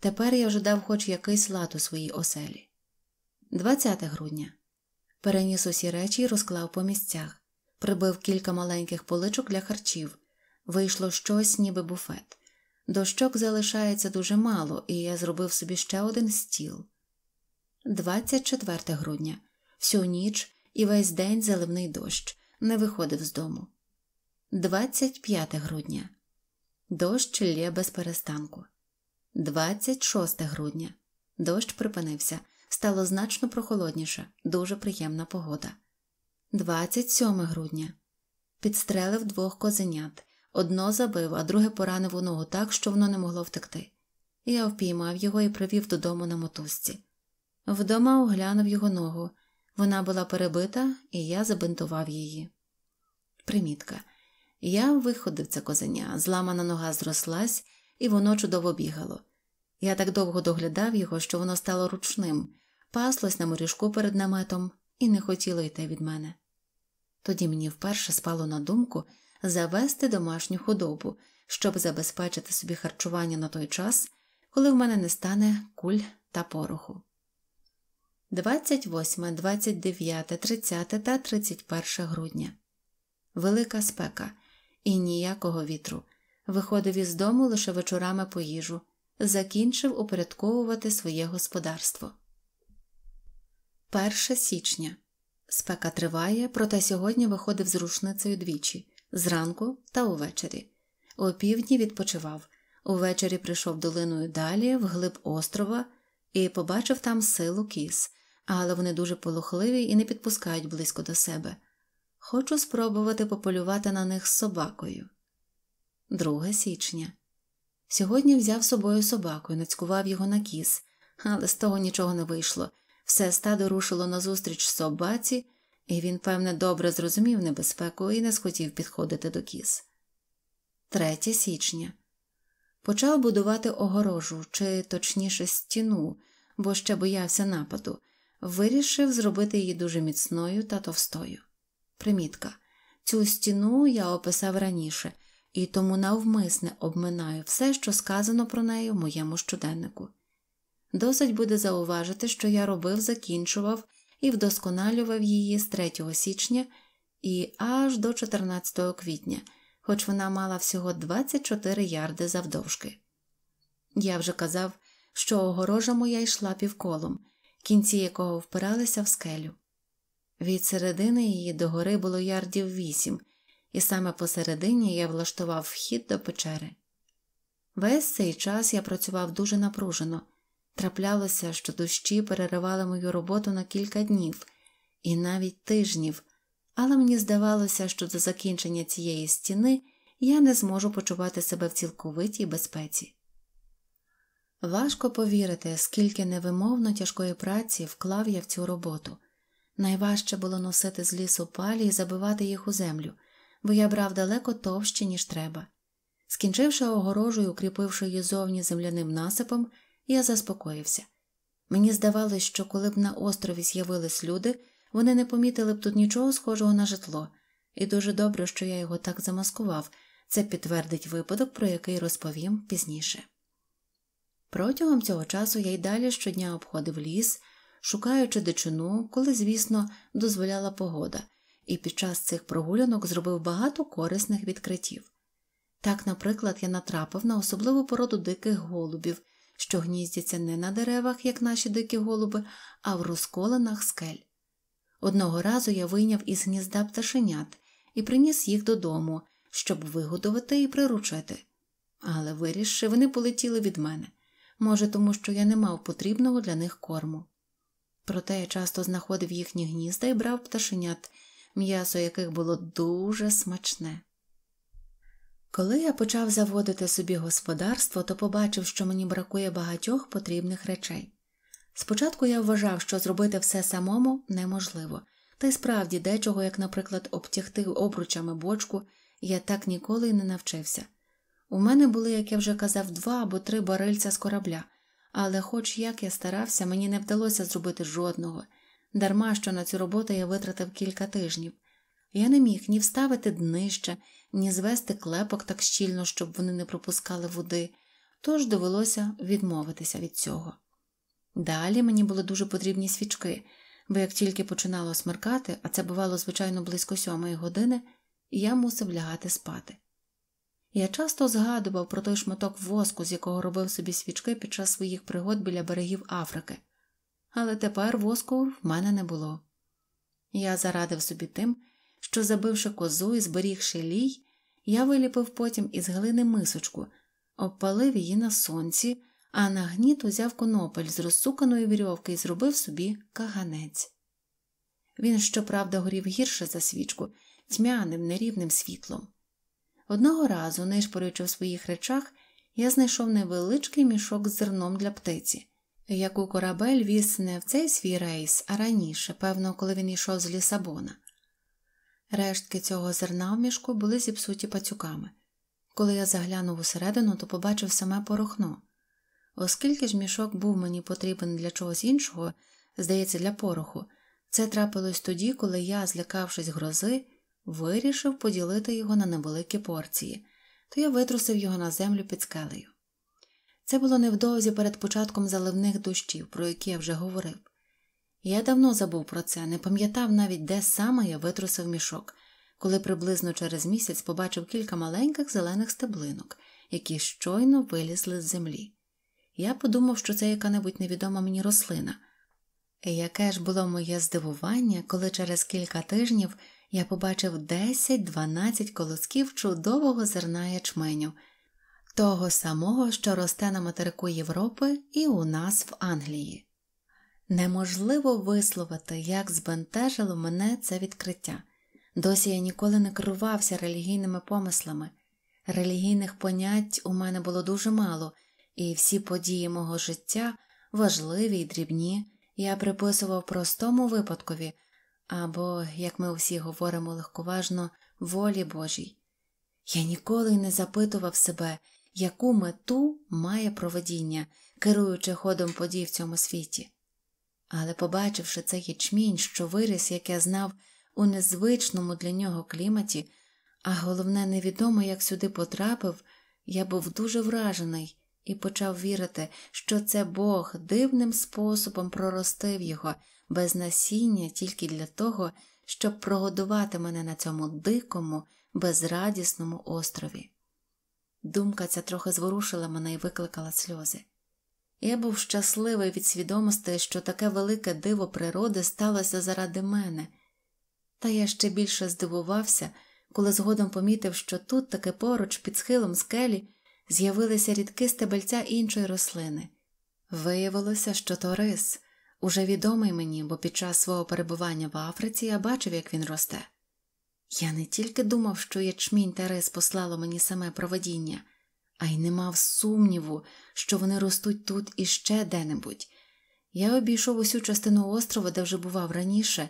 Тепер я вже дав хоч якийсь лад у своїй оселі. 20 грудня переніс усі речі і розклав по місцях прибив кілька маленьких поличок для харчів. Вийшло щось, ніби буфет. Дощок залишається дуже мало, і я зробив собі ще один стіл. 24 грудня. Всю ніч і весь день заливний дощ. Не виходив з дому. 25 грудня. Дощ лє без перестанку. 26 грудня. Дощ припинився. Стало значно прохолодніше, дуже приємна погода. 27 грудня. Підстрелив двох козенят. Одно забив, а друге поранив у ногу так, що воно не могло втекти. Я впіймав його і привів додому на мотузці. Вдома оглянув його ногу. Вона була перебита, і я забинтував її. Примітка. Я виходив це козеня, зламана нога зрослась, і воно чудово бігало. Я так довго доглядав його, що воно стало ручним, паслось на морішку перед наметом і не хотіло йти від мене. Тоді мені вперше спало на думку завести домашню худобу, щоб забезпечити собі харчування на той час, коли в мене не стане куль та пороху. 28, 29, 30 та 31 грудня Велика спека і ніякого вітру. Виходив із дому лише вечорами по їжу, закінчив упорядковувати своє господарство. 1 січня Спека триває, проте сьогодні виходив з рушницею двічі зранку та увечері. півдні відпочивав, увечері прийшов долиною далі, вглиб острова, і побачив там силу кіс, але вони дуже полохливі і не підпускають близько до себе. Хочу спробувати пополювати на них з собакою. 2 січня. Сьогодні взяв з собою собаку і нацькував його на кіз, але з того нічого не вийшло все стадо рушило назустріч собаці, і він, певне, добре зрозумів небезпеку і не схотів підходити до кіз. 3 січня почав будувати огорожу, чи точніше стіну, бо ще боявся нападу, вирішив зробити її дуже міцною та товстою. Примітка. Цю стіну я описав раніше, і тому навмисне обминаю все, що сказано про неї в моєму щоденнику. Досить буде зауважити, що я робив, закінчував і вдосконалював її з 3 січня і аж до 14 квітня, хоч вона мала всього 24 ярди завдовжки. Я вже казав, що огорожа моя йшла півколом, кінці якого впиралися в скелю. Від середини її до гори було ярдів вісім, і саме посередині я влаштував вхід до печери. Весь цей час я працював дуже напружено. Траплялося, що дощі переривали мою роботу на кілька днів і навіть тижнів, але мені здавалося, що до закінчення цієї стіни я не зможу почувати себе в цілковитій безпеці. Важко повірити, скільки невимовно тяжкої праці вклав я в цю роботу. Найважче було носити з лісу палі і забивати їх у землю, бо я брав далеко товще, ніж треба. Скінчивши огорожу і укріпивши її зовні земляним насипом, я заспокоївся. Мені здавалось, що коли б на острові з'явились люди, вони не помітили б тут нічого схожого на житло, і дуже добре, що я його так замаскував, це підтвердить випадок, про який розповім пізніше. Протягом цього часу я й далі щодня обходив ліс, шукаючи дичину, коли, звісно, дозволяла погода, і під час цих прогулянок зробив багато корисних відкриттів. Так, наприклад, я натрапив на особливу породу диких голубів, що гніздяться не на деревах, як наші дикі голуби, а в розколинах скель. Одного разу я вийняв із гнізда пташенят і приніс їх додому, щоб виготовити і приручити. Але вирішивши, вони полетіли від мене, може, тому що я не мав потрібного для них корму. Проте я часто знаходив їхні гнізда і брав пташенят, м'ясо яких було дуже смачне. Коли я почав заводити собі господарство, то побачив, що мені бракує багатьох потрібних речей. Спочатку я вважав, що зробити все самому неможливо, та й справді дечого, як, наприклад, обтягти обручами бочку, я так ніколи й не навчився. У мене були, як я вже казав, два або три барильця з корабля, але хоч як я старався, мені не вдалося зробити жодного, дарма що на цю роботу я витратив кілька тижнів. Я не міг ні вставити днище, ні звести клепок так щільно, щоб вони не пропускали води, тож довелося відмовитися від цього. Далі мені були дуже потрібні свічки, бо як тільки починало смеркати, а це бувало, звичайно, близько сьомої години, я мусив лягати спати. Я часто згадував про той шматок воску, з якого робив собі свічки під час своїх пригод біля берегів Африки, але тепер воску в мене не було. Я зарадив собі тим що, забивши козу і зберігши лій, я виліпив потім із глини мисочку, обпалив її на сонці, а на гніт узяв конопель з розсуканої вірьовки і зробив собі каганець. Він, щоправда, горів гірше за свічку, тьмяним, нерівним світлом. Одного разу, нишпорюючи в своїх речах, я знайшов невеличкий мішок з зерном для птиці, яку корабель віз не в цей свій рейс, а раніше, певно, коли він йшов з Лісабона. Рештки цього зерна в мішку були зіпсуті пацюками. Коли я заглянув усередину, то побачив саме порохно. Оскільки ж мішок був мені потрібен для чогось іншого, здається, для пороху, це трапилось тоді, коли я, злякавшись грози, вирішив поділити його на невеликі порції, то я витрусив його на землю під скелею. Це було невдовзі перед початком заливних дощів, про які я вже говорив. Я давно забув про це, не пам'ятав навіть, де саме я витрусив мішок, коли приблизно через місяць побачив кілька маленьких зелених стеблинок, які щойно вилізли з землі. Я подумав, що це яка-небудь невідома мені рослина. І яке ж було моє здивування, коли через кілька тижнів я побачив 10-12 колосків чудового зерна ячменю, того самого, що росте на материку Європи і у нас в Англії. Неможливо висловити, як збентежило мене це відкриття. Досі я ніколи не керувався релігійними помислами. Релігійних понять у мене було дуже мало, і всі події мого життя, важливі й дрібні, я приписував простому випадкові або, як ми всі говоримо легковажно, волі Божій. Я ніколи не запитував себе, яку мету має проведіння, керуючи ходом подій в цьому світі але, побачивши цей ячмінь, що виріс, як я знав, у незвичному для нього кліматі, а головне, невідомо, як сюди потрапив, я був дуже вражений і почав вірити, що це Бог дивним способом проростив його без насіння тільки для того, щоб прогодувати мене на цьому дикому, безрадісному острові. Думка ця трохи зворушила мене і викликала сльози. Я був щасливий від свідомості, що таке велике диво природи сталося заради мене, та я ще більше здивувався, коли згодом помітив, що тут, таки поруч, під схилом скелі, з'явилися рідки стебельця іншої рослини. Виявилося, що то рис, уже відомий мені, бо під час свого перебування в Африці я бачив, як він росте. Я не тільки думав, що ячмінь та рис послало мені саме проведіння а й не мав сумніву, що вони ростуть тут іще ще де-небудь. Я обійшов усю частину острова, де вже бував раніше,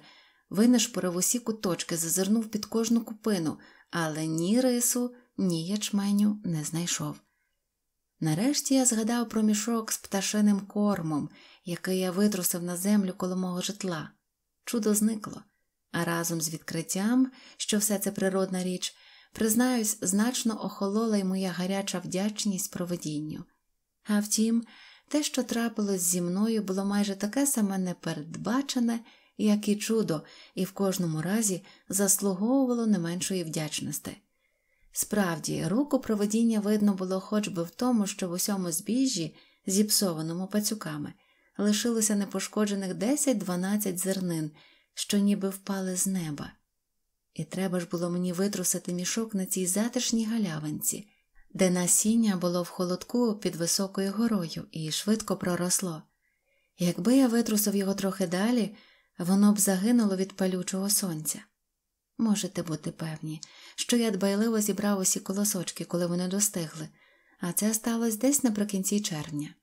винишпорив усі куточки, зазирнув під кожну купину, але ні рису, ні ячменю не знайшов. Нарешті я згадав про мішок з пташиним кормом, який я витрусив на землю коло мого житла. Чудо зникло, а разом з відкриттям, що все це природна річ, Признаюсь, значно охолола й моя гаряча вдячність проведінню. А втім, те, що трапилось зі мною, було майже таке саме непередбачене, як і чудо, і в кожному разі заслуговувало не меншої вдячності. Справді, руку проведіння видно було хоч би в тому, що в усьому збіжжі, зіпсованому пацюками, лишилося непошкоджених 10-12 зернин, що ніби впали з неба і треба ж було мені витрусити мішок на цій затишній галявинці, де насіння було в холодку під високою горою і швидко проросло. Якби я витрусив його трохи далі, воно б загинуло від палючого сонця. Можете бути певні, що я дбайливо зібрав усі колосочки, коли вони достигли, а це сталося десь наприкінці червня.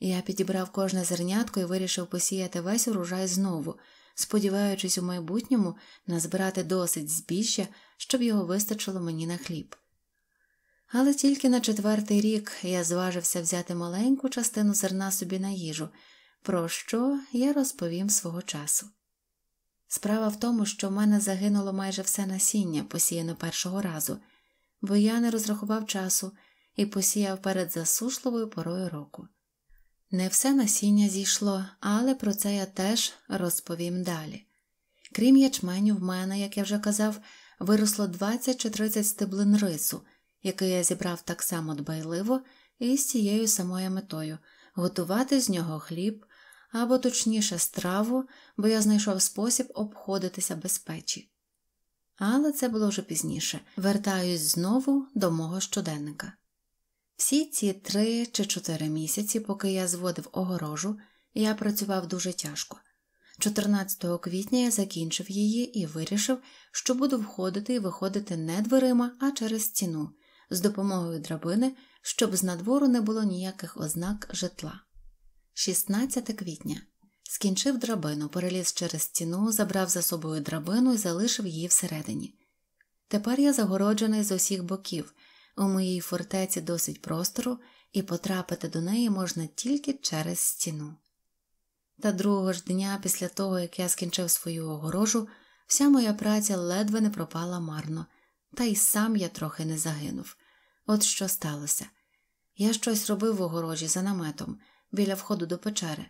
Я підібрав кожне зернятко і вирішив посіяти весь урожай знову сподіваючись у майбутньому назбирати досить збіжжя, щоб його вистачило мені на хліб. Але тільки на четвертий рік я зважився взяти маленьку частину зерна собі на їжу, про що я розповім свого часу. Справа в тому, що в мене загинуло майже все насіння, посіяно першого разу, бо я не розрахував часу і посіяв перед засушливою порою року. Не все насіння зійшло, але про це я теж розповім далі. Крім ячменю, в мене, як я вже казав, виросло 20 чи 30 стеблин рису, який я зібрав так само дбайливо і з цією самою метою готувати з нього хліб або, точніше, страву, бо я знайшов спосіб обходитися без печі. Але це було вже пізніше. Вертаюсь знову до мого щоденника. Всі ці три чи чотири місяці, поки я зводив огорожу, я працював дуже тяжко. 14 квітня я закінчив її і вирішив, що буду входити і виходити не дверима, а через стіну з допомогою драбини, щоб з надвору не було ніяких ознак житла. 16 квітня скінчив драбину, переліз через стіну, забрав за собою драбину і залишив її всередині. Тепер я загороджений з усіх боків. У моїй фортеці досить простору, і потрапити до неї можна тільки через стіну. Та другого ж дня, після того як я скінчив свою огорожу, вся моя праця ледве не пропала марно, та й сам я трохи не загинув. От що сталося. Я щось робив в огорожі за наметом, біля входу до печери,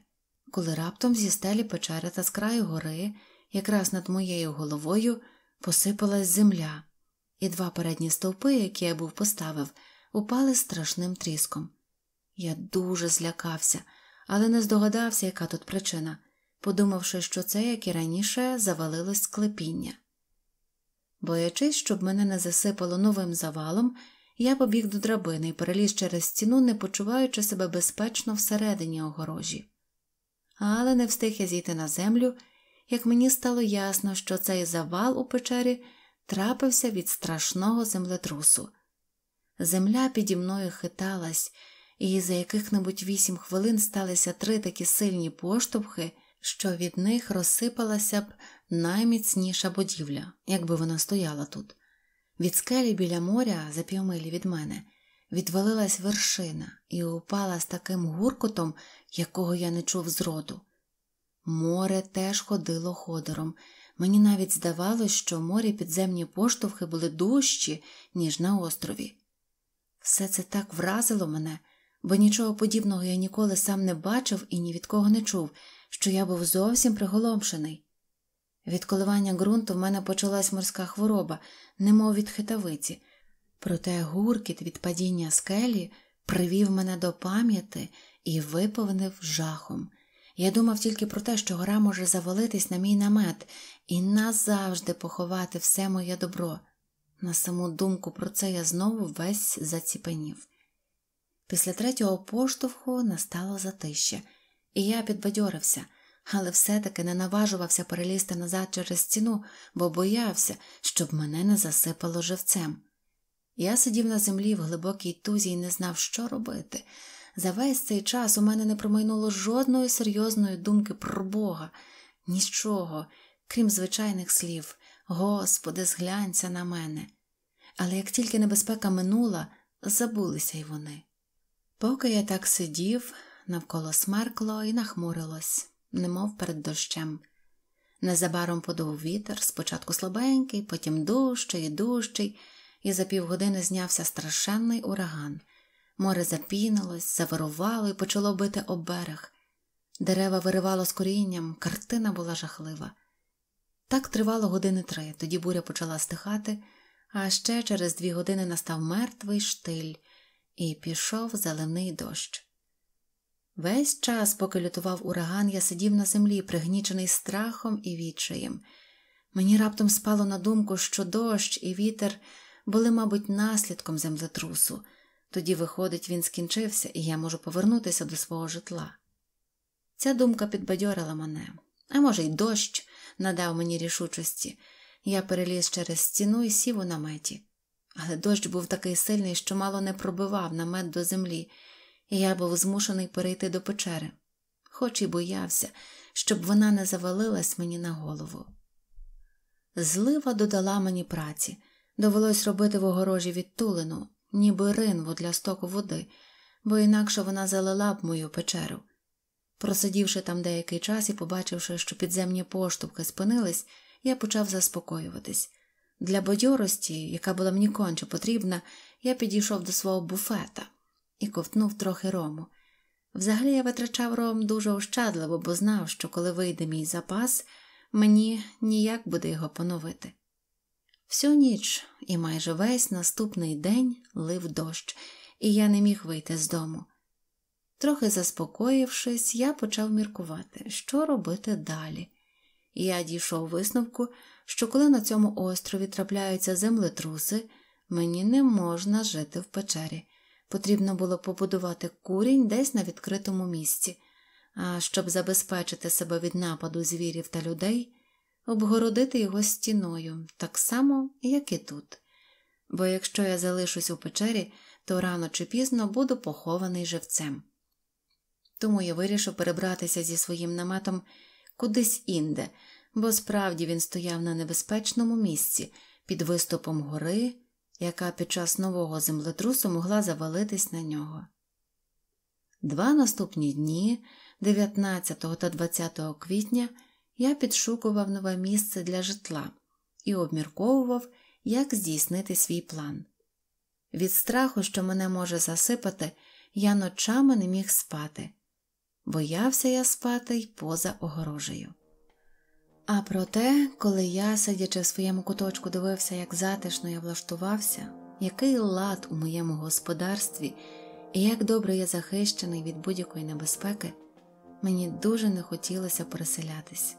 коли раптом зі стелі печери та з краю гори, якраз над моєю головою, посипалась земля і два передні стовпи, які я був поставив, упали страшним тріском. Я дуже злякався, але не здогадався, яка тут причина, подумавши, що це, як і раніше, завалилось склепіння. Боячись, щоб мене не засипало новим завалом, я побіг до драбини і переліз через стіну, не почуваючи себе безпечно всередині огорожі. Але не встиг я зійти на землю, як мені стало ясно, що цей завал у печері трапився від страшного землетрусу. Земля піді мною хиталась, і за яких-небудь вісім хвилин сталися три такі сильні поштовхи, що від них розсипалася б найміцніша будівля, якби вона стояла тут. Від скелі біля моря, за півмилі від мене, відвалилась вершина і упала з таким гуркотом, якого я не чув зроду. Море теж ходило ходором. Мені навіть здавалось, що морі підземні поштовхи були дужчі, ніж на острові. Все це так вразило мене, бо нічого подібного я ніколи сам не бачив і ні від кого не чув, що я був зовсім приголомшений. Від коливання ґрунту в мене почалась морська хвороба, немов від хитавиці, проте гуркіт від падіння скелі привів мене до пам'яті і виповнив жахом. Я думав тільки про те, що гора може завалитись на мій намет і назавжди поховати все моє добро. На саму думку про це я знову весь заціпенів. Після третього поштовху настало затище, і я підбадьорився, але все-таки не наважувався перелізти назад через стіну, бо боявся, щоб мене не засипало живцем. Я сидів на землі в глибокій тузі і не знав, що робити. За весь цей час у мене не промайнуло жодної серйозної думки про Бога, нічого, крім звичайних слів Господи, зглянься на мене. Але як тільки небезпека минула, забулися й вони. Поки я так сидів, навколо смеркло і нахмурилось, немов перед дощем. Незабаром подув вітер, спочатку слабенький, потім дужчий і дужчий, і за півгодини знявся страшенний ураган. Море запінилось, завирувало і почало бити об берег. Дерева виривало з корінням, картина була жахлива. Так тривало години три, тоді буря почала стихати, а ще через дві години настав мертвий штиль і пішов заливний дощ. Весь час, поки лютував ураган, я сидів на землі, пригнічений страхом і відчаєм. Мені раптом спало на думку, що дощ і вітер були, мабуть, наслідком землетрусу. Тоді, виходить, він скінчився, і я можу повернутися до свого житла. Ця думка підбадьорила мене, а може, й дощ надав мені рішучості. Я переліз через стіну і сів у наметі. Але дощ був такий сильний, що мало не пробивав намет до землі, і я був змушений перейти до печери, хоч і боявся, щоб вона не завалилась мені на голову. Злива додала мені праці, довелось робити в огорожі відтулину ніби ринву для стоку води, бо інакше вона залила б мою печеру. Просидівши там деякий час і побачивши, що підземні поштовхи спинились, я почав заспокоюватись. Для бадьорості, яка була мені конче потрібна, я підійшов до свого буфета і ковтнув трохи рому. Взагалі я витрачав ром дуже ощадливо, бо знав, що коли вийде мій запас, мені ніяк буде його поновити. Всю ніч і майже весь наступний день лив дощ, і я не міг вийти з дому. Трохи заспокоївшись, я почав міркувати, що робити далі. Я дійшов висновку, що коли на цьому острові трапляються землетруси, мені не можна жити в печері. Потрібно було побудувати курінь десь на відкритому місці, а щоб забезпечити себе від нападу звірів та людей обгородити його стіною, так само, як і тут. Бо якщо я залишусь у печері, то рано чи пізно буду похований живцем. Тому я вирішив перебратися зі своїм наметом кудись інде, бо справді він стояв на небезпечному місці під виступом гори, яка під час нового землетрусу могла завалитись на нього. Два наступні дні, 19 та 20 квітня, я підшукував нове місце для житла і обмірковував, як здійснити свій план. Від страху, що мене може засипати, я ночами не міг спати. Боявся я спати й поза огорожею. А проте, коли я, сидячи в своєму куточку, дивився, як затишно я влаштувався, який лад у моєму господарстві і як добре я захищений від будь-якої небезпеки, мені дуже не хотілося переселятись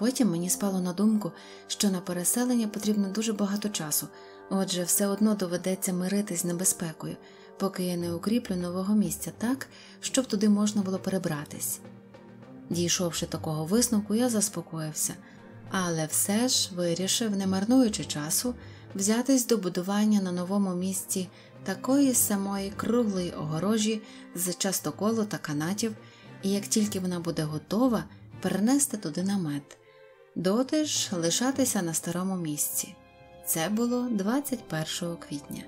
потім мені спало на думку, що на переселення потрібно дуже багато часу, отже, все одно доведеться миритись з небезпекою, поки я не укріплю нового місця так, щоб туди можна було перебратись. Дійшовши такого висновку, я заспокоївся, але все ж вирішив, не марнуючи часу, взятись до будування на новому місці такої самої круглої огорожі з частоколу та канатів, і як тільки вона буде готова, перенести туди намет доти ж лишатися на старому місці. Це було 21 квітня,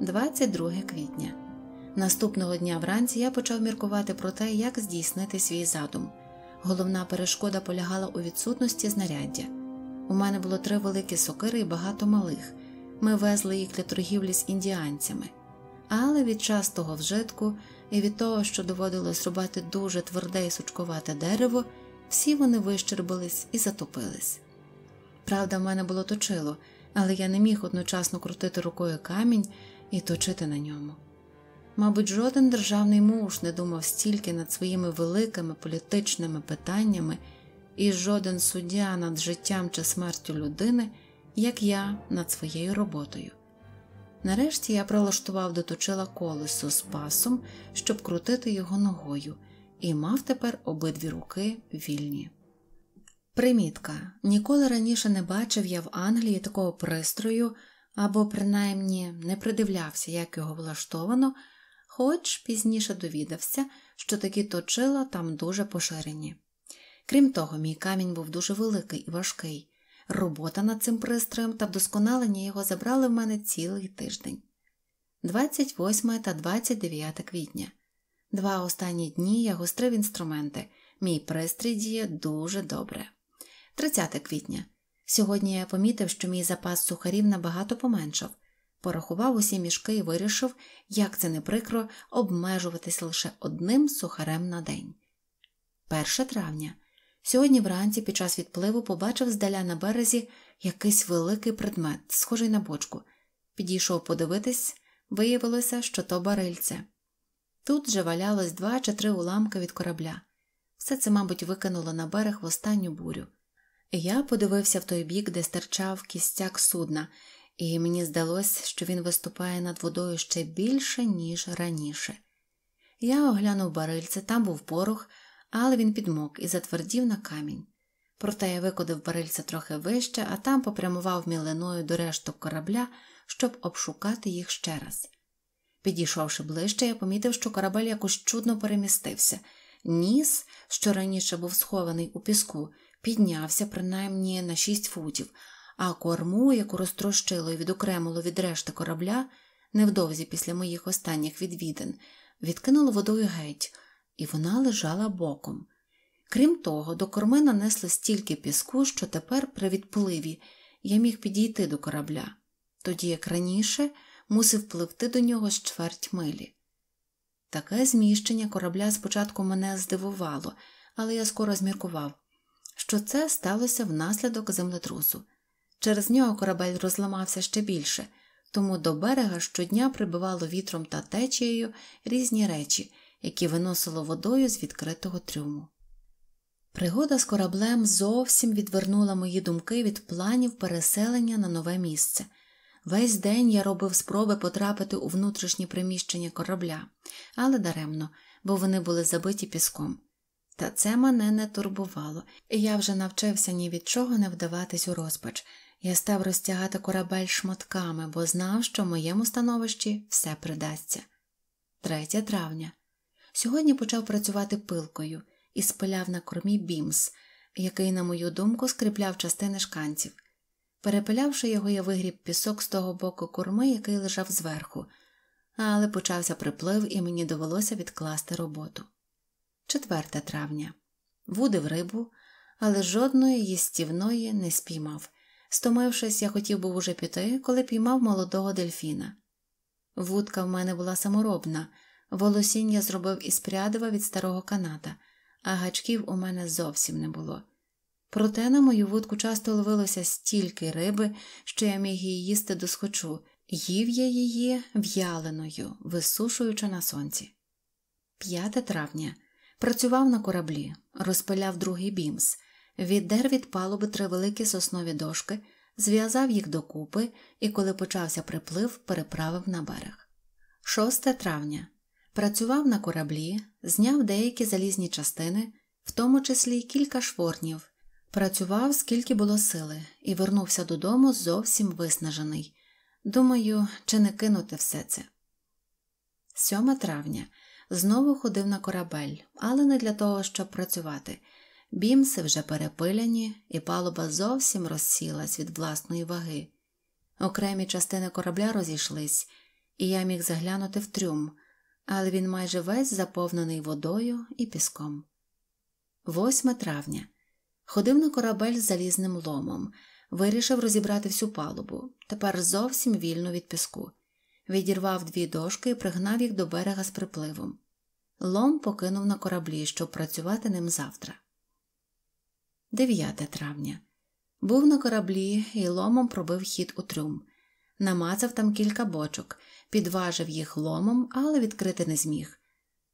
22 квітня. Наступного дня вранці я почав міркувати про те, як здійснити свій задум. Головна перешкода полягала у відсутності знаряддя. У мене було три великі сокири і багато малих. Ми везли їх для торгівлі з індіанцями, але від частого вжитку і від того, що доводилось рубати дуже тверде і сучкувате дерево, всі вони вищербились і затопились. Правда, в мене було точило, але я не міг одночасно крутити рукою камінь і точити на ньому. Мабуть, жоден державний муж не думав стільки над своїми великими політичними питаннями, і жоден суддя над життям чи смертю людини, як я над своєю роботою. Нарешті я прилаштував до точила колесо з пасом, щоб крутити його ногою, і мав тепер обидві руки вільні. Примітка ніколи раніше не бачив я в Англії такого пристрою або, принаймні, не придивлявся, як його влаштовано, хоч пізніше довідався, що такі точила там дуже поширені. Крім того, мій камінь був дуже великий і важкий. Робота над цим пристроєм та вдосконалення його забрали в мене цілий тиждень. 28 та 29 квітня. Два останні дні я гострив інструменти, мій пристрій діє дуже добре. 30 квітня. Сьогодні я помітив, що мій запас сухарів набагато поменшав, порахував усі мішки і вирішив, як це не прикро, обмежуватись лише одним сухарем на день. 1 травня. Сьогодні вранці під час відпливу побачив здаля на березі якийсь великий предмет, схожий на бочку. Підійшов подивитись, виявилося, що то барильце. Тут же валялось два чи три уламки від корабля. Все це, мабуть, викинуло на берег в останню бурю. Я подивився в той бік, де стирчав кістяк судна, і мені здалося, що він виступає над водою ще більше, ніж раніше. Я оглянув барильце, там був порох, але він підмок і затвердів на камінь. Проте я викодив барильце трохи вище, а там попрямував мілиною до решток корабля, щоб обшукати їх ще раз. Підійшовши ближче, я помітив, що корабель якось чудно перемістився. Ніс, що раніше був схований у піску, піднявся принаймні на шість футів, а корму, яку розтрощило і відокремило від решти корабля, невдовзі після моїх останніх відвідин, відкинуло водою геть, і вона лежала боком. Крім того, до корми нанесли стільки піску, що тепер при відпливі я міг підійти до корабля, тоді як раніше мусив пливти до нього з чверть милі. Таке зміщення корабля спочатку мене здивувало, але я скоро зміркував, що це сталося внаслідок землетрусу. Через нього корабель розламався ще більше, тому до берега щодня прибивало вітром та течією різні речі, які виносило водою з відкритого трюму. Пригода з кораблем зовсім відвернула мої думки від планів переселення на нове місце. Весь день я робив спроби потрапити у внутрішнє приміщення корабля, але даремно, бо вони були забиті піском. Та це мене не турбувало, і я вже навчився ні від чого не вдаватись у розпач. Я став розтягати корабель шматками, бо знав, що в моєму становищі все придасться. 3 травня. Сьогодні почав працювати пилкою і спиляв на кормі бімс, який, на мою думку, скріпляв частини шканців. Перепилявши його, я вигріб пісок з того боку курми, який лежав зверху, але почався приплив, і мені довелося відкласти роботу. 4 травня вудив рибу, але жодної їстівної не спіймав. Стомившись, я хотів був уже піти, коли піймав молодого дельфіна. Вудка в мене була саморобна, волосіння зробив із прядива від старого каната, а гачків у мене зовсім не було. Проте на мою вудку часто ловилося стільки риби, що я міг її їсти досхочу, їв я її в'яленою, висушуючи на сонці. 5 травня працював на кораблі, розпиляв другий бімс, віддер від палуби три великі соснові дошки, зв'язав їх докупи і, коли почався приплив, переправив на берег. 6 травня працював на кораблі, зняв деякі залізні частини, в тому числі кілька шворнів. Працював, скільки було сили, і вернувся додому зовсім виснажений. Думаю, чи не кинути все це. 7 травня знову ходив на корабель, але не для того, щоб працювати. Бімси вже перепиляні, і палуба зовсім розсілась від власної ваги. Окремі частини корабля розійшлись, і я міг заглянути в трюм, але він майже весь заповнений водою і піском. 8 травня Ходив на корабель з залізним ломом, вирішив розібрати всю палубу, тепер зовсім вільно від піску. Відірвав дві дошки і пригнав їх до берега з припливом. Лом покинув на кораблі, щоб працювати ним завтра. 9 травня. Був на кораблі і ломом пробив хід у трюм. Намацав там кілька бочок, підважив їх ломом, але відкрити не зміг.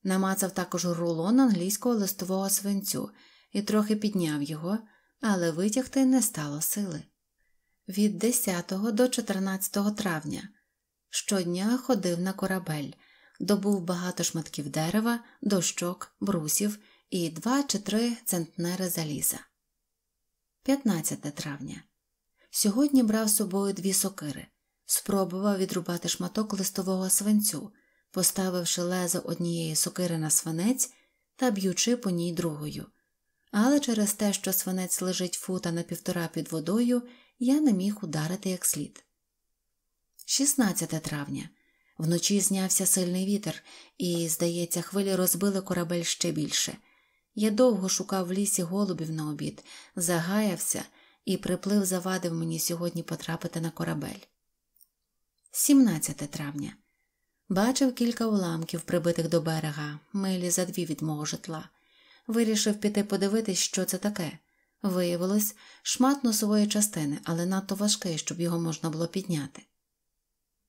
Намацав також рулон англійського листового свинцю і трохи підняв його, але витягти не стало сили. Від 10 до 14 травня щодня ходив на корабель, добув багато шматків дерева, дощок, брусів і два чи три центнери заліза. 15 травня. Сьогодні брав з собою дві сокири, спробував відрубати шматок листового свинцю, поставивши лезо однієї сокири на свинець та б'ючи по ній другою але через те, що свинець лежить фута на півтора під водою, я не міг ударити як слід. 16 травня. Вночі знявся сильний вітер, і, здається, хвилі розбили корабель ще більше. Я довго шукав в лісі голубів на обід, загаявся і приплив завадив мені сьогодні потрапити на корабель. 17 травня. Бачив кілька уламків, прибитих до берега, милі за дві від мого житла. Вирішив піти подивитись, що це таке. Виявилось, шмат носової частини, але надто важкий, щоб його можна було підняти.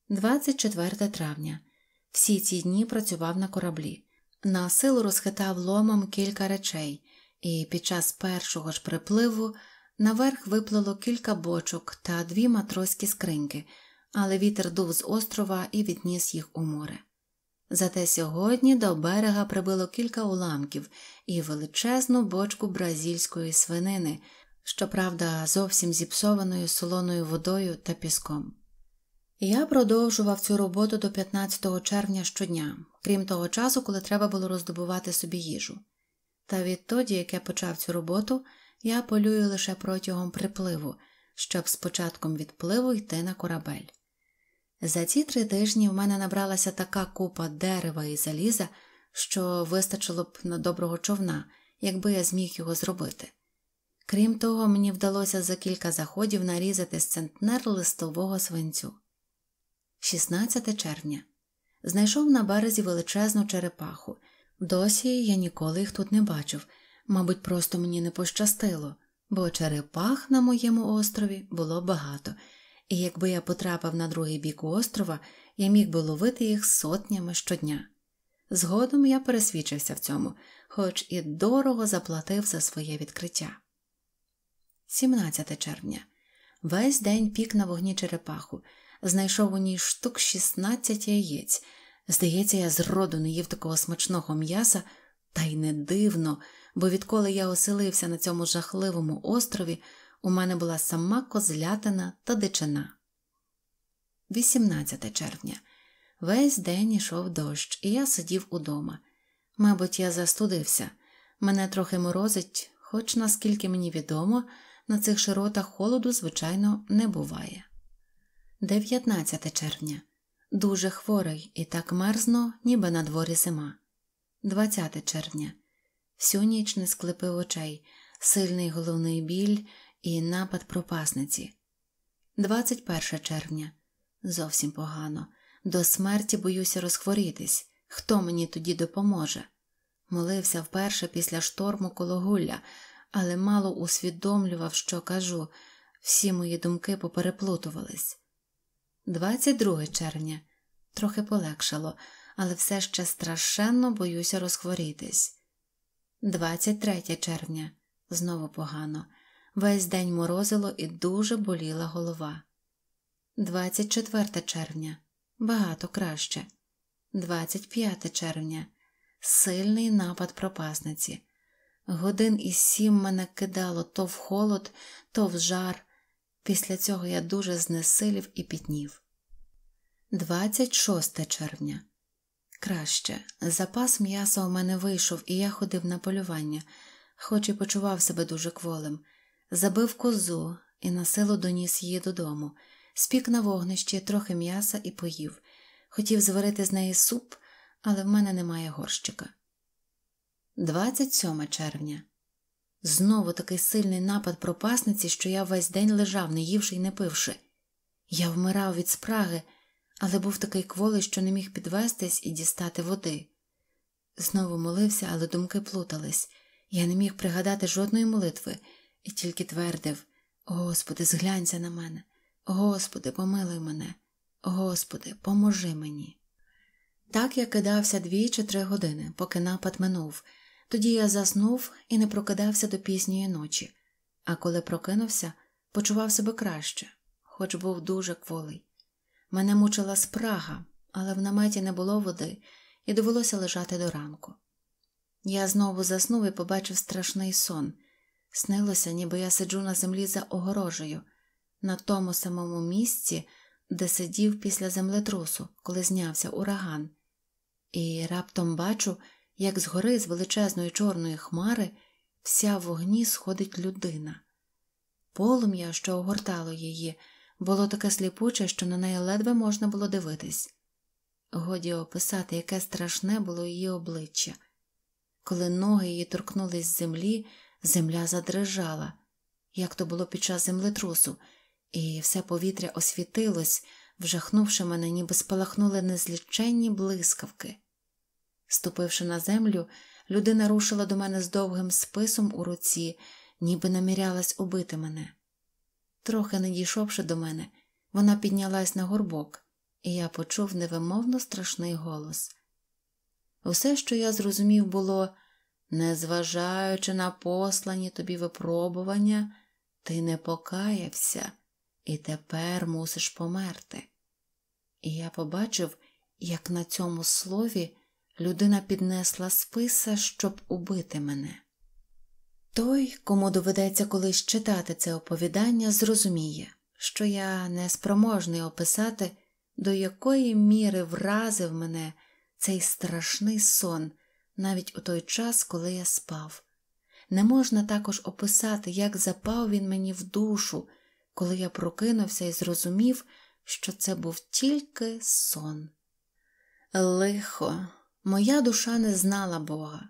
24 травня. Всі ці дні працював на кораблі. На силу розхитав ломом кілька речей, і під час першого ж припливу наверх виплило кілька бочок та дві матроські скриньки, але вітер дув з острова і відніс їх у море. Зате сьогодні до берега прибило кілька уламків і величезну бочку бразильської свинини, щоправда, зовсім зіпсованою солоною водою та піском. Я продовжував цю роботу до 15 червня щодня, крім того часу, коли треба було роздобувати собі їжу. Та відтоді, як я почав цю роботу, я полюю лише протягом припливу, щоб з початком відпливу йти на корабель. За ці три тижні в мене набралася така купа дерева і заліза, що вистачило б на доброго човна, якби я зміг його зробити. Крім того, мені вдалося за кілька заходів нарізати сцентнер листового свинцю. 16 червня знайшов на березі величезну черепаху. Досі я ніколи їх тут не бачив, мабуть, просто мені не пощастило, бо черепах на моєму острові було багато і якби я потрапив на другий бік острова, я міг би ловити їх сотнями щодня. Згодом я пересвідчився в цьому, хоч і дорого заплатив за своє відкриття. 17 червня. Весь день пік на вогні черепаху, знайшов у ній штук 16 яєць. Здається, я зроду не їв такого смачного м'яса, та й не дивно, бо відколи я оселився на цьому жахливому острові, у мене була сама козлятина та дичина. 18 червня. Весь день ішов дощ, і я сидів удома. Мабуть, я застудився. Мене трохи морозить, хоч, наскільки мені відомо, на цих широтах холоду, звичайно, не буває. 19 червня. Дуже хворий і так мерзно, ніби на дворі зима. 20 червня. Всю ніч не склепив очей, сильний головний біль, і напад пропасниці. 21 червня. Зовсім погано. До смерті боюся розхворітись. Хто мені тоді допоможе? Молився вперше після шторму кологулля, але мало усвідомлював, що кажу. Всі мої думки попереплутувались. 22 червня трохи полегшало, але все ще страшенно боюся розхворітись. 23 червня знову погано. Весь день морозило і дуже боліла голова. 24 червня багато краще. 25 червня сильний напад пропасниці. Годин із сім мене кидало то в холод, то в жар. Після цього я дуже знесилів і пітнів. 26 червня. Краще. Запас м'яса у мене вийшов, і я ходив на полювання, хоч і почував себе дуже кволим забив козу і на силу доніс її додому, спік на вогнищі, трохи м'яса і поїв. Хотів зварити з неї суп, але в мене немає горщика. 27 червня. Знову такий сильний напад пропасниці, що я весь день лежав, не ївши і не пивши. Я вмирав від спраги, але був такий кволий, що не міг підвестись і дістати води. Знову молився, але думки плутались. Я не міг пригадати жодної молитви і тільки твердив: Господи, зглянься на мене, Господи, помилуй мене, Господи, поможи мені. Так я кидався дві чи три години, поки напад минув, тоді я заснув і не прокидався до пізньої ночі, а коли прокинувся, почував себе краще, хоч був дуже кволий. Мене мучила спрага, але в наметі не було води, і довелося лежати до ранку. Я знову заснув і побачив страшний сон. Снилося, ніби я сиджу на землі за огорожею, на тому самому місці, де сидів після землетрусу, коли знявся ураган, і раптом бачу, як згори з величезної чорної хмари вся в вогні сходить людина. Полум'я, що огортало її, було таке сліпуче, що на неї ледве можна було дивитись. Годі описати, яке страшне було її обличчя. Коли ноги її торкнулись з землі, земля задрижала, як то було під час землетрусу, і все повітря освітилось, вжахнувши мене, ніби спалахнули незліченні блискавки. Ступивши на землю, людина рушила до мене з довгим списом у руці, ніби намірялась убити мене. Трохи не дійшовши до мене, вона піднялась на горбок, і я почув невимовно страшний голос. Усе, що я зрозумів, було незважаючи на послані тобі випробування, ти не покаявся і тепер мусиш померти. І я побачив, як на цьому слові людина піднесла списа, щоб убити мене. Той, кому доведеться колись читати це оповідання, зрозуміє, що я не спроможний описати, до якої міри вразив мене цей страшний сон, навіть у той час, коли я спав. Не можна також описати, як запав він мені в душу, коли я прокинувся і зрозумів, що це був тільки сон. Лихо, моя душа не знала Бога.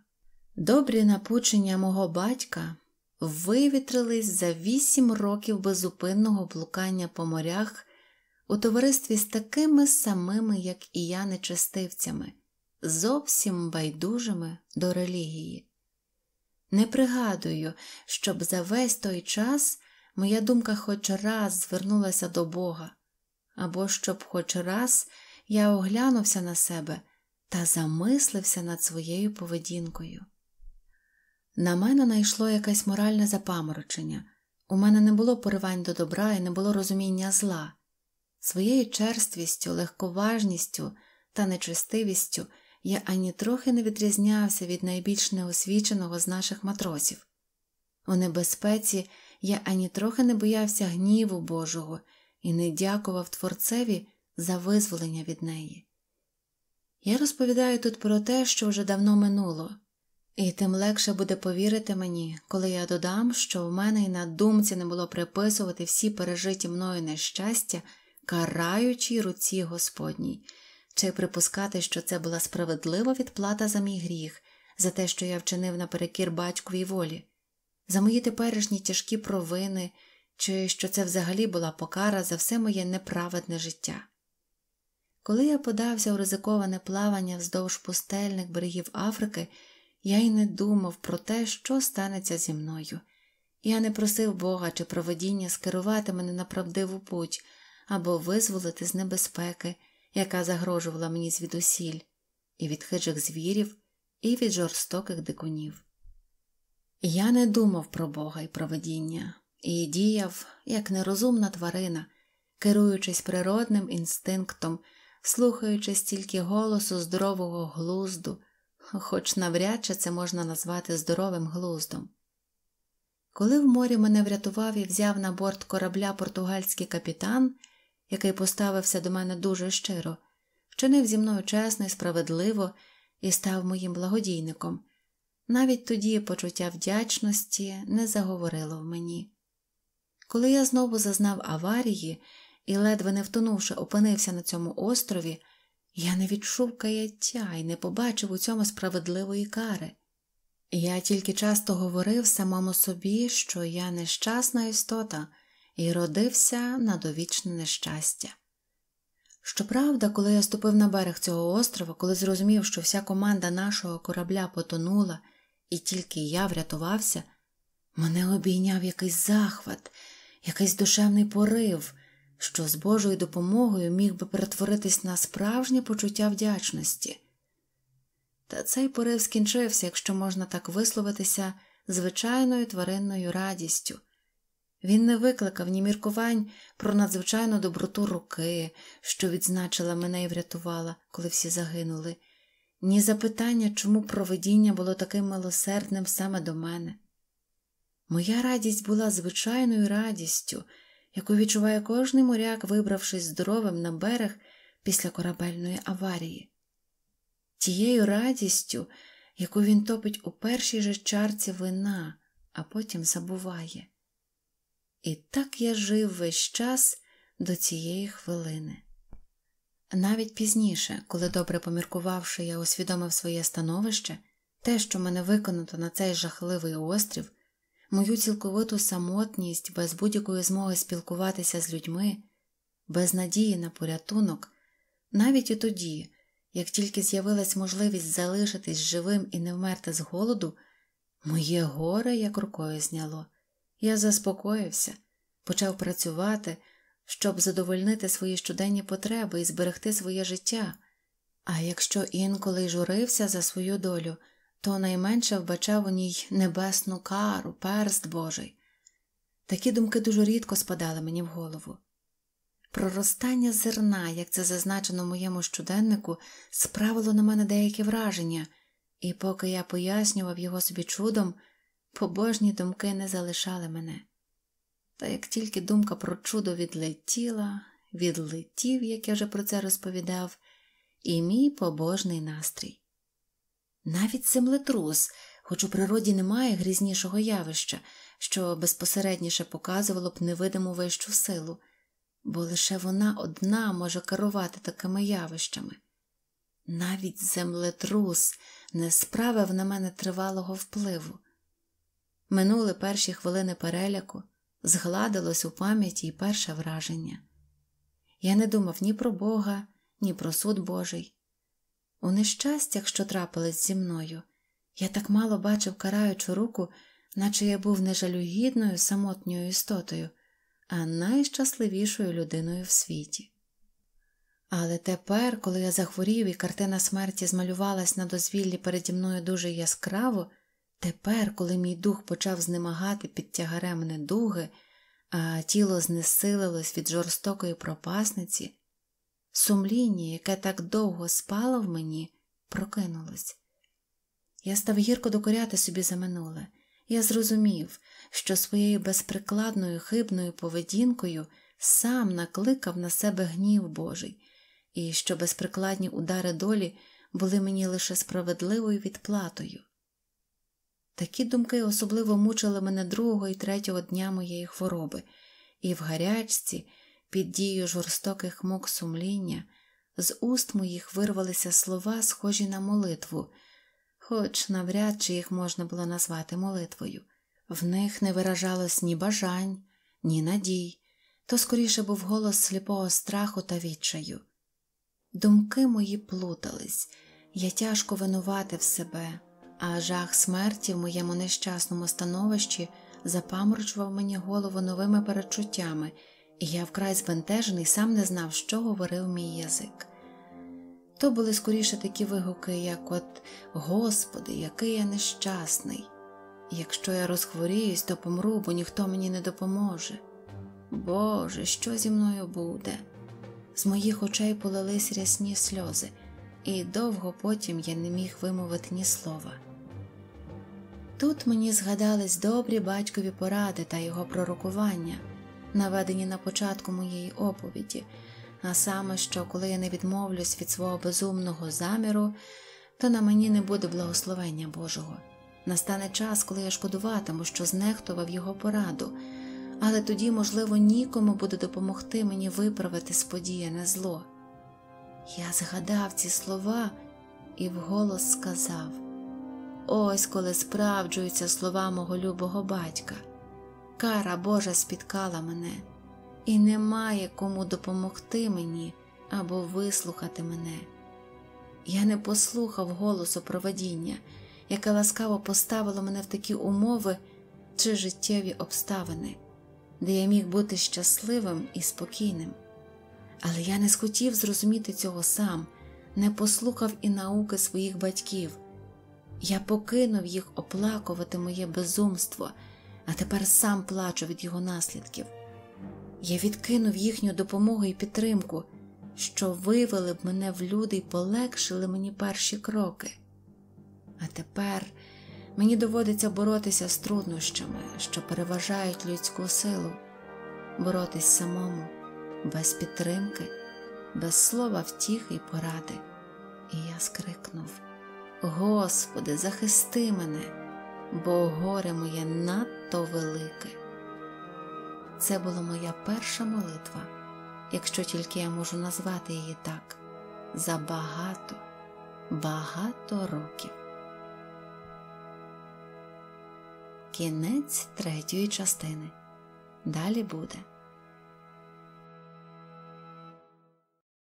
Добрі напучення мого батька вивітрились за вісім років безупинного блукання по морях у товаристві з такими самими, як і я, нечестивцями зовсім байдужими до релігії. Не пригадую, щоб за весь той час моя думка хоч раз звернулася до Бога, або щоб хоч раз я оглянувся на себе та замислився над своєю поведінкою. На мене найшло якесь моральне запаморочення, у мене не було поривань до добра і не було розуміння зла. Своєю черствістю, легковажністю та нечистивістю я ані трохи не відрізнявся від найбільш неосвіченого з наших матросів. У небезпеці я ані трохи не боявся гніву Божого і не дякував Творцеві за визволення від неї. Я розповідаю тут про те, що вже давно минуло, і тим легше буде повірити мені, коли я додам, що в мене й на думці не було приписувати всі пережиті мною нещастя, караючій руці Господній чи припускати, що це була справедлива відплата за мій гріх, за те, що я вчинив наперекір батьковій волі, за мої теперішні тяжкі провини, чи що це взагалі була покара за все моє неправедне життя. Коли я подався у ризиковане плавання вздовж пустельних берегів Африки, я й не думав про те, що станеться зі мною. Я не просив Бога чи проводіння скерувати мене на правдиву путь або визволити з небезпеки яка загрожувала мені звідусіль, і від хижих звірів, і від жорстоких дикунів. Я не думав про Бога і проведіння, і діяв, як нерозумна тварина, керуючись природним інстинктом, слухаючись тільки голосу здорового глузду, хоч навряд чи це можна назвати здоровим глуздом. Коли в морі мене врятував і взяв на борт корабля португальський капітан який поставився до мене дуже щиро, вчинив зі мною чесно і справедливо і став моїм благодійником. Навіть тоді почуття вдячності не заговорило в мені. Коли я знову зазнав аварії і, ледве не втонувши, опинився на цьому острові, я не відчув каяття і не побачив у цьому справедливої кари. Я тільки часто говорив самому собі, що я нещасна істота і родився на довічне нещастя. Щоправда, коли я ступив на берег цього острова, коли зрозумів, що вся команда нашого корабля потонула, і тільки я врятувався, мене обійняв якийсь захват, якийсь душевний порив, що з Божою допомогою міг би перетворитись на справжнє почуття вдячності. Та цей порив скінчився, якщо можна так висловитися, звичайною тваринною радістю. Він не викликав ні міркувань про надзвичайну доброту руки, що відзначила мене і врятувала, коли всі загинули, ні запитання, чому проведіння було таким милосердним саме до мене. Моя радість була звичайною радістю, яку відчуває кожний моряк, вибравшись здоровим на берег після корабельної аварії, тією радістю, яку він топить у першій же чарці вина, а потім забуває. І так я жив весь час до цієї хвилини. Навіть пізніше, коли, добре поміркувавши, я усвідомив своє становище, те, що мене виконато на цей жахливий острів, мою цілковиту самотність без будь-якої змоги спілкуватися з людьми, без надії на порятунок, навіть і тоді, як тільки з'явилась можливість залишитись живим і не вмерти з голоду, моє горе як рукою зняло. Я заспокоївся, почав працювати, щоб задовольнити свої щоденні потреби і зберегти своє життя, а якщо інколи й журився за свою долю, то найменше вбачав у ній небесну кару, перст Божий. Такі думки дуже рідко спадали мені в голову. Проростання зерна, як це зазначено в моєму щоденнику, справило на мене деяке враження, і поки я пояснював його собі чудом. Побожні думки не залишали мене, та як тільки думка про чудо відлетіла, відлетів, як я вже про це розповідав, і мій побожний настрій. Навіть землетрус, хоч у природі немає грізнішого явища, що безпосередніше показувало б невидиму вищу силу, бо лише вона одна може керувати такими явищами. Навіть землетрус не справив на мене тривалого впливу. Минули перші хвилини переляку, згладилось у пам'яті і перше враження. Я не думав ні про Бога, ні про суд Божий. У нещастях, що трапились зі мною, я так мало бачив караючу руку, наче я був не жалюгідною самотньою істотою, а найщасливішою людиною в світі. Але тепер, коли я захворів і картина смерті змалювалась на дозвіллі переді мною дуже яскраво, Тепер, коли мій дух почав знемагати під тягарем недуги, а тіло знесилилось від жорстокої пропасниці, сумління, яке так довго спало в мені, прокинулось. Я став гірко докоряти собі за минуле, я зрозумів, що своєю безприкладною хибною поведінкою сам накликав на себе гнів Божий, і що безприкладні удари долі були мені лише справедливою відплатою. Такі думки особливо мучили мене другого і третього дня моєї хвороби, і в гарячці, під дією жорстоких мок сумління, з уст моїх вирвалися слова, схожі на молитву, хоч навряд чи їх можна було назвати молитвою. В них не виражалось ні бажань, ні надій, то скоріше був голос сліпого страху та відчаю. Думки мої плутались, я тяжко винуватив себе а жах смерті в моєму нещасному становищі запаморочував мені голову новими перечуттями, і я вкрай збентежений сам не знав, що говорив мій язик. То були скоріше такі вигуки, як от Господи, який я нещасний. Якщо я розхворіюсь, то помру, бо ніхто мені не допоможе. Боже, що зі мною буде? З моїх очей полились рясні сльози, і довго потім я не міг вимовити ні слова. Тут мені згадались добрі батькові поради та його пророкування, наведені на початку моєї оповіді, а саме, що коли я не відмовлюсь від свого безумного заміру, то на мені не буде благословення Божого. Настане час, коли я шкодуватиму, що знехтував його пораду, але тоді, можливо, нікому буде допомогти мені виправити сподіяне зло. Я згадав ці слова і вголос сказав. Ось коли справджуються слова мого любого батька. Кара Божа спіткала мене, і немає кому допомогти мені або вислухати мене. Я не послухав голосу провадіння, яке ласкаво поставило мене в такі умови чи життєві обставини, де я міг бути щасливим і спокійним. Але я не схотів зрозуміти цього сам, не послухав і науки своїх батьків. Я покинув їх оплакувати моє безумство, а тепер сам плачу від його наслідків. Я відкинув їхню допомогу і підтримку, що вивели б мене в люди і полегшили мені перші кроки. А тепер мені доводиться боротися з труднощами, що переважають людську силу, боротись самому, без підтримки, без слова втіхи і поради. І я скрикнув. Господи, захисти мене, бо горе моє надто велике. Це була моя перша молитва, якщо тільки я можу назвати її так, за багато, багато років. Кінець третьої частини. Далі буде.